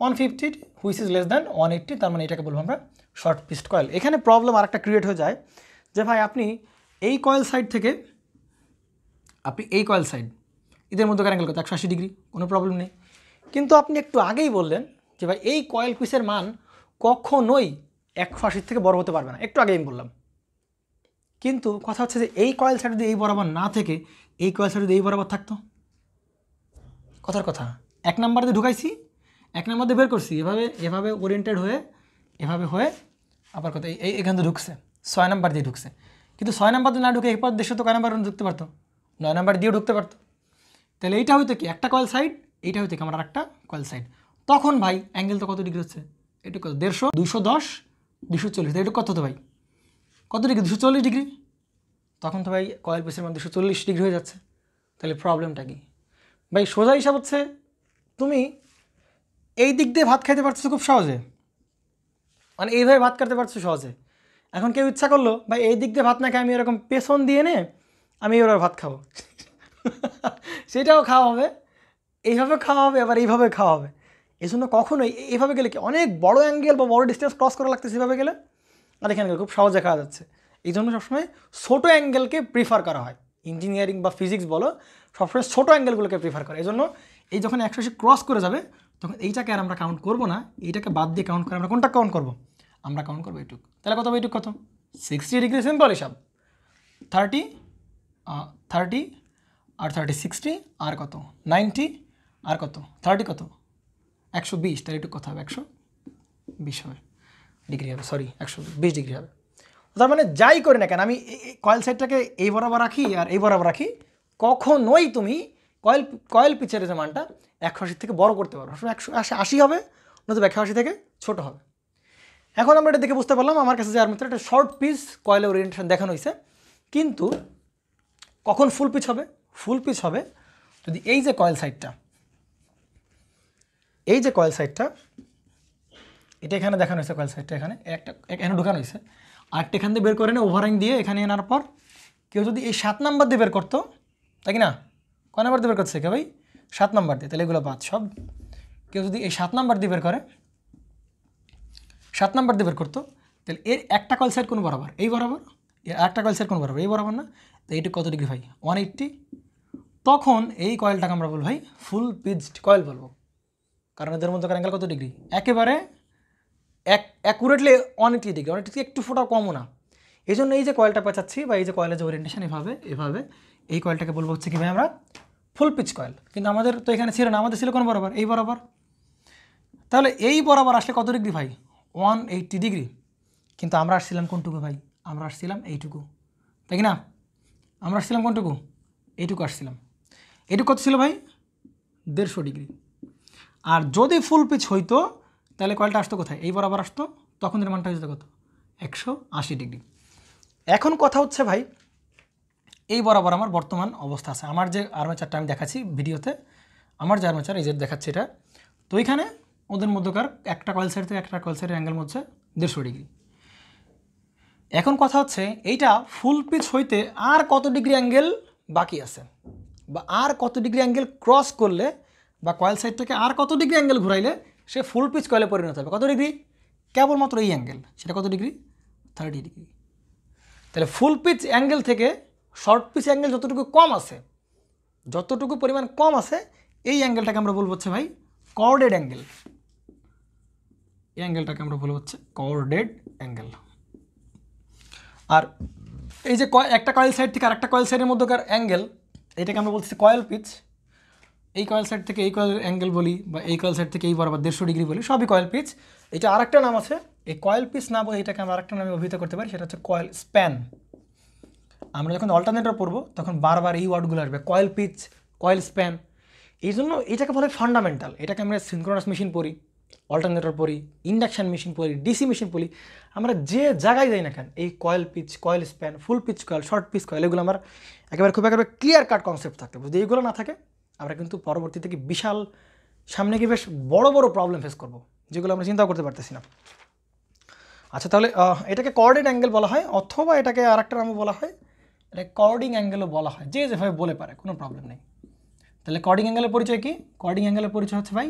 one fifty which is less than one eighty তার মানে এটাকে বলবো আমরা শর্ট পিস্ট কয়েল এখানে প্রবলেম আরেকটা ক্রিয়েট হয়ে যায় যে ভাই আপনি এই কয়েল সাইড থেকে আপনি এই কয়েল সাইড এদের মধ্যে অ্যাঙ্গেল কত একশো আশি ডিগ্রি কোনো প্রবলেম নেই কিন্তু আপনি একটু আগেই বললেন যে ভাই এই কয়েল পিসের মান কখনোই একশো আশির থেকে বড় হতে পারবে না একটু আগেই আমি বললাম কিন্তু কথা হচ্ছে যে এই কয়েল সাইড যদি এই বরাবর না থেকে এই কয়েল সাইড যদি এই বরাবর থাকতো কথার কথা এক নাম্বার দিয়ে ঢুকাইছি এক নাম্বার দিয়ে বের করছি এভাবে এভাবে ওরিয়েন্টেড হয়ে এভাবে হয়ে আবার কথা এই এখান থেকে ঢুকছে ছয় নাম্বার দিয়ে ঢুকছে কিন্তু ছয় নাম্বার দিয়ে না ঢুকে এরপর দেশে তো কয় নাম্বার ঢুকতে পারতো নয় নাম্বার দিয়েও ঢুকতে পারতো তাহলে এইটা হইতো কি একটা কয়েল সাইড এইটা হইতো কি আমার একটা কয়েল সাইড তখন ভাই অ্যাঙ্গেল তো কত ডিগ্রি হচ্ছে এটুকু কত দেড়শো দুশো দশ দুশো চল্লিশ এটুকু কত হতো ভাই কত ডিগ্রি দুশো চল্লিশ ডিগ্রি তখন তো ভাই কয়েল পিসের মধ্যে দুশো চল্লিশ ডিগ্রি হয়ে যাচ্ছে তাহলে প্রবলেমটা কি ভাই সোজা হিসাব হচ্ছে তুমি এই দিক দিয়ে ভাত খাইতে পারছো খুব সহজে মানে এইভাবে ভাত কাটতে পারছো সহজে এখন কেউ ইচ্ছা করলো ভাই এই দিক দিয়ে ভাত না খাই আমি এরকম পেছন দিয়ে নে আমি এবার ভাত খাবো সেটাও খাওয়া হবে এইভাবে খাওয়া হবে আবার এইভাবে খাওয়া হবে এই জন্য কখনোই এইভাবে গেলে কি অনেক বড় অ্যাঙ্গেল বা বড় ডিস্টেন্স ক্রস করা লাগতেছে এভাবে গেলে আর এখানে খুব সহজ দেখা যাচ্ছে এই জন্য সবসময় ছোটো অ্যাঙ্গেলকে প্রিফার করা হয় ইঞ্জিনিয়ারিং বা ফিজিক্স বলো সবসময় ছোটো অ্যাঙ্গেলগুলোকে প্রিফার করে এই জন্য এই যখন একশো ক্রস করে যাবে তখন এইটাকে আর আমরা কাউন্ট করবো না এইটাকে বাদ দিয়ে কাউন্ট করে আমরা কোনটা কাউন্ট করবো আমরা কাউন্ট করবো এইটুক তাহলে কত এইটুক কত সিক্সটি ডিগ্রি সিম্পল হিসাব থার্টি থার্টি আর থার্টি সিক্সটি আর কত নাইনটি আর কত থার্টি কত একশো বিশ তাহলে এইটুক কথা হবে একশো বিশ হবে ডিগ্রি হবে সরি একশো বিশ ডিগ্রি হবে তার মানে যাই করি না কেন আমি কয়েল সাইডটাকে এই বরাবর রাখি আর এই বরাবর রাখি কখনোই তুমি কয়েল কয়েল পিচের যে মানটা একশো আশি থেকে বড় করতে পারো একশো আশি হবে নতুবা একশো আশি থেকে ছোট হবে এখন আমরা এটা দেখে বুঝতে পারলাম আমার কাছে যে মিত্র একটা শর্ট পিস কয়েলের ওরিয়েন্টেশন দেখানো হয়েছে কিন্তু কখন ফুল পিচ হবে ফুল পিচ হবে যদি এই যে কয়েল সাইডটা এই যে কয়েল সাইডটা এটা এখানে দেখানো হয়েছে কয়েল সাইডটা এখানে একটা এখানে ঢুকানো হয়েছে আটটা এখান দিয়ে বের করে এনে ওভারিং দিয়ে এখানে আনার পর কেউ যদি এই সাত নাম্বার দিয়ে বের করতো তাই কি না কয় নাম্বার দিয়ে বের করছে কে ভাই সাত নাম্বার দিয়ে তাহলে এগুলো বাদ সব কেউ যদি এই সাত নাম্বার দিয়ে বের করে সাত নাম্বার দিয়ে বের করতো তাহলে এর একটা কয়েল সাইড কোন বরাবর এই বরাবর এর একটা কয়েল সাইড কোন বরাবর এই বরাবর না তো এইটি কত ডিগ্রি ভাই ওয়ান এইট্টি তখন এই কয়েলটাকে আমরা বলবো ভাই ফুল পিজড কয়েল বলবো কারণ এদের মধ্যে অ্যাঙ্গেল কত ডিগ্রি একেবারে অ্যাকুরেটলি অনেকটি দিকে অনেকটি দিকে একটু ফোটা কমও না এই জন্য এই যে কয়েলটা পাচাচ্ছি বা এই যে কয়েলের যে ওরিয়েন্টেশন এভাবে এভাবে এই কয়েলটাকে বলবো হচ্ছে কি ভাই আমরা ফুল পিচ কয়েল কিন্তু আমাদের তো এখানে ছিল না আমাদের ছিল কোন বরাবর এই বরাবর তাহলে এই বরাবর আসলে কত ডিগ্রি ভাই ওয়ান এইট্টি ডিগ্রি কিন্তু আমরা আসছিলাম কোনটুকু ভাই আমরা আসছিলাম এইটুকু তাই না আমরা আসছিলাম কোনটুকু এইটুকু আসছিলাম এটুকু কত ছিল ভাই দেড়শো ডিগ্রি আর যদি ফুল পিচ হইতো তাহলে কয়েলটা আসতো কোথায় এই বরাবর আসতো তখন এর মানটা হয়ে যেত কত একশো আশি ডিগ্রি এখন কথা হচ্ছে ভাই এই বরাবর আমার বর্তমান অবস্থা আছে আমার যে আর্মেচারটা আমি দেখাচ্ছি ভিডিওতে আমার যে আর্মেচার এই যে দেখাচ্ছি এটা তো এইখানে ওদের মধ্যকার একটা কয়েল সাইড থেকে একটা কয়েল সাইডের অ্যাঙ্গেল হচ্ছে দেড়শো ডিগ্রি এখন কথা হচ্ছে এইটা ফুল পিচ হইতে আর কত ডিগ্রি অ্যাঙ্গেল বাকি আছে বা আর কত ডিগ্রি অ্যাঙ্গেল ক্রস করলে বা কয়েল সাইড থেকে আর কত ডিগ্রি অ্যাঙ্গেল ঘুরাইলে সে ফুল পিচ কয়েলে পরিণত হবে কত ডিগ্রি কেবলমাত্র এই অ্যাঙ্গেল সেটা কত ডিগ্রি থার্টি ডিগ্রি তাহলে ফুল পিচ অ্যাঙ্গেল থেকে শর্ট পিচ অ্যাঙ্গেল যতটুকু কম আছে যতটুকু পরিমাণ কম আছে এই অ্যাঙ্গেলটাকে আমরা বলবো হচ্ছে ভাই কর্ডেড অ্যাঙ্গেল এই অ্যাঙ্গেলটাকে আমরা বলবো হচ্ছে কর্ডেড অ্যাঙ্গেল আর এই যে একটা কয়েল সাইড থেকে আর একটা কয়েল সাইডের মধ্যেকার অ্যাঙ্গেল এটাকে আমরা বলছি কয়েল পিচ এই কয়েল সাইড থেকে এই কয়েল অ্যাঙ্গেল বলি বা এই কয়েল সাইড থেকে এই বরাবর দেড়শো ডিগ্রি বলি সবই কয়েল পিচ এটা আরেকটা নাম আছে এই কয়েল পিচ না বলে এটাকে আমরা আরেকটা নামে অভিহিত করতে পারি সেটা হচ্ছে কয়েল স্প্যান আমরা যখন অল্টারনেটর পড়বো তখন বারবার এই ওয়ার্ডগুলো আসবে কয়েল পিচ কয়েল স্প্যান এই জন্য এটাকে বলে ফান্ডামেন্টাল এটাকে আমরা সিনক্রোনাস মেশিন পড়ি অল্টারনেটর পড়ি ইন্ডাকশান মেশিন পড়ি ডিসি মেশিন পড়ি আমরা যে জায়গায় যাই না কেন এই coil pitch coil span full pitch coil short pitch coil এগুলো আমার একেবারে খুব একেবারে ক্লিয়ার কাট কনসেপ্ট থাকে যদি এইগুলো না থাকে আমরা কিন্তু পরবর্তী থেকে বিশাল সামনে গিয়ে বেশ বড় বড় প্রবলেম ফেস করব যেগুলো আমরা চিন্তা করতে পারতেছি না আচ্ছা তাহলে এটাকে কর্ডেড অ্যাঙ্গেল বলা হয় অথবা এটাকে আর একটা নামও বলা হয় এটা কর্ডিং অ্যাঙ্গেলও বলা হয় যে যেভাবে বলে পারে কোনো প্রবলেম নেই তাহলে কর্ডিং অ্যাঙ্গেলের পরিচয় কি কর্ডিং অ্যাঙ্গেলের পরিচয় হচ্ছে ভাই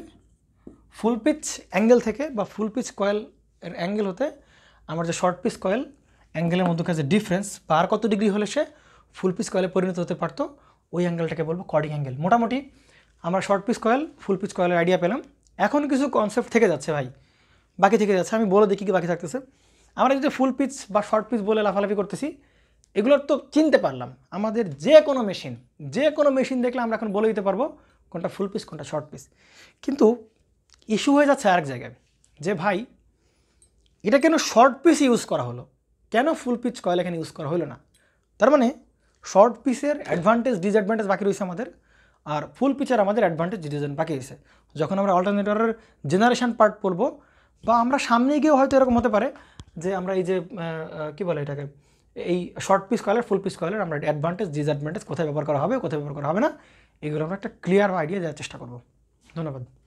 ফুল পিচ অ্যাঙ্গেল থেকে বা ফুল পিচ কয়েল এর অ্যাঙ্গেল হতে আমার যে শর্ট পিচ কয়েল অ্যাঙ্গেলের মধ্যে যে ডিফারেন্স বা আর কত ডিগ্রি হলে সে ফুল পিচ কয়েলে পরিণত হতে পারতো ওই অ্যাঙ্গেলটাকে বলবো কর্ডিং অ্যাঙ্গেল মোটামুটি আমরা short pitch coil full pitch কয়েলের আইডিয়া পেলাম এখন কিছু কনসেপ্ট থেকে যাচ্ছে ভাই বাকি থেকে যাচ্ছে আমি বলে দেখি কি বাকি থাকতেছে আমরা যদি ফুল পিচ বা শর্ট পিচ বলে লাফালাফি করতেছি এগুলোর তো চিনতে পারলাম আমাদের যে কোনো মেশিন যে কোনো মেশিন দেখলে আমরা এখন বলে দিতে পারবো কোনটা ফুল পিস কোনটা শর্ট পিস কিন্তু ইস্যু হয়ে যাচ্ছে আরেক জায়গায় যে ভাই এটা কেন শর্ট পিস ইউজ করা হলো কেন ফুল পিচ কয়েল এখানে ইউজ করা হলো না তার মানে শর্ট পিসের অ্যাডভান্টেজ ডিসঅ্যাডভান্টেজ বাকি রয়েছে আমাদের আর ফুল পিচের আমাদের অ্যাডভান্টেজ ডিসিশন বাকি রয়েছে যখন আমরা অল্টারনেটরের জেনারেশন পার্ট পড়ব বা আমরা সামনে গিয়েও হয়তো এরকম হতে পারে যে আমরা এই যে কি বলে এটাকে এই শর্ট পিস কয়েলের ফুল পিস কয়েলের আমরা অ্যাডভান্টেজ ডিসঅ্যাডভান্টেজ কোথায় ব্যবহার করা হবে কোথায় ব্যবহার করা হবে না এগুলো আমরা একটা ক্লিয়ার আইডিয়া দেওয়ার চেষ্টা করব ধন্যবাদ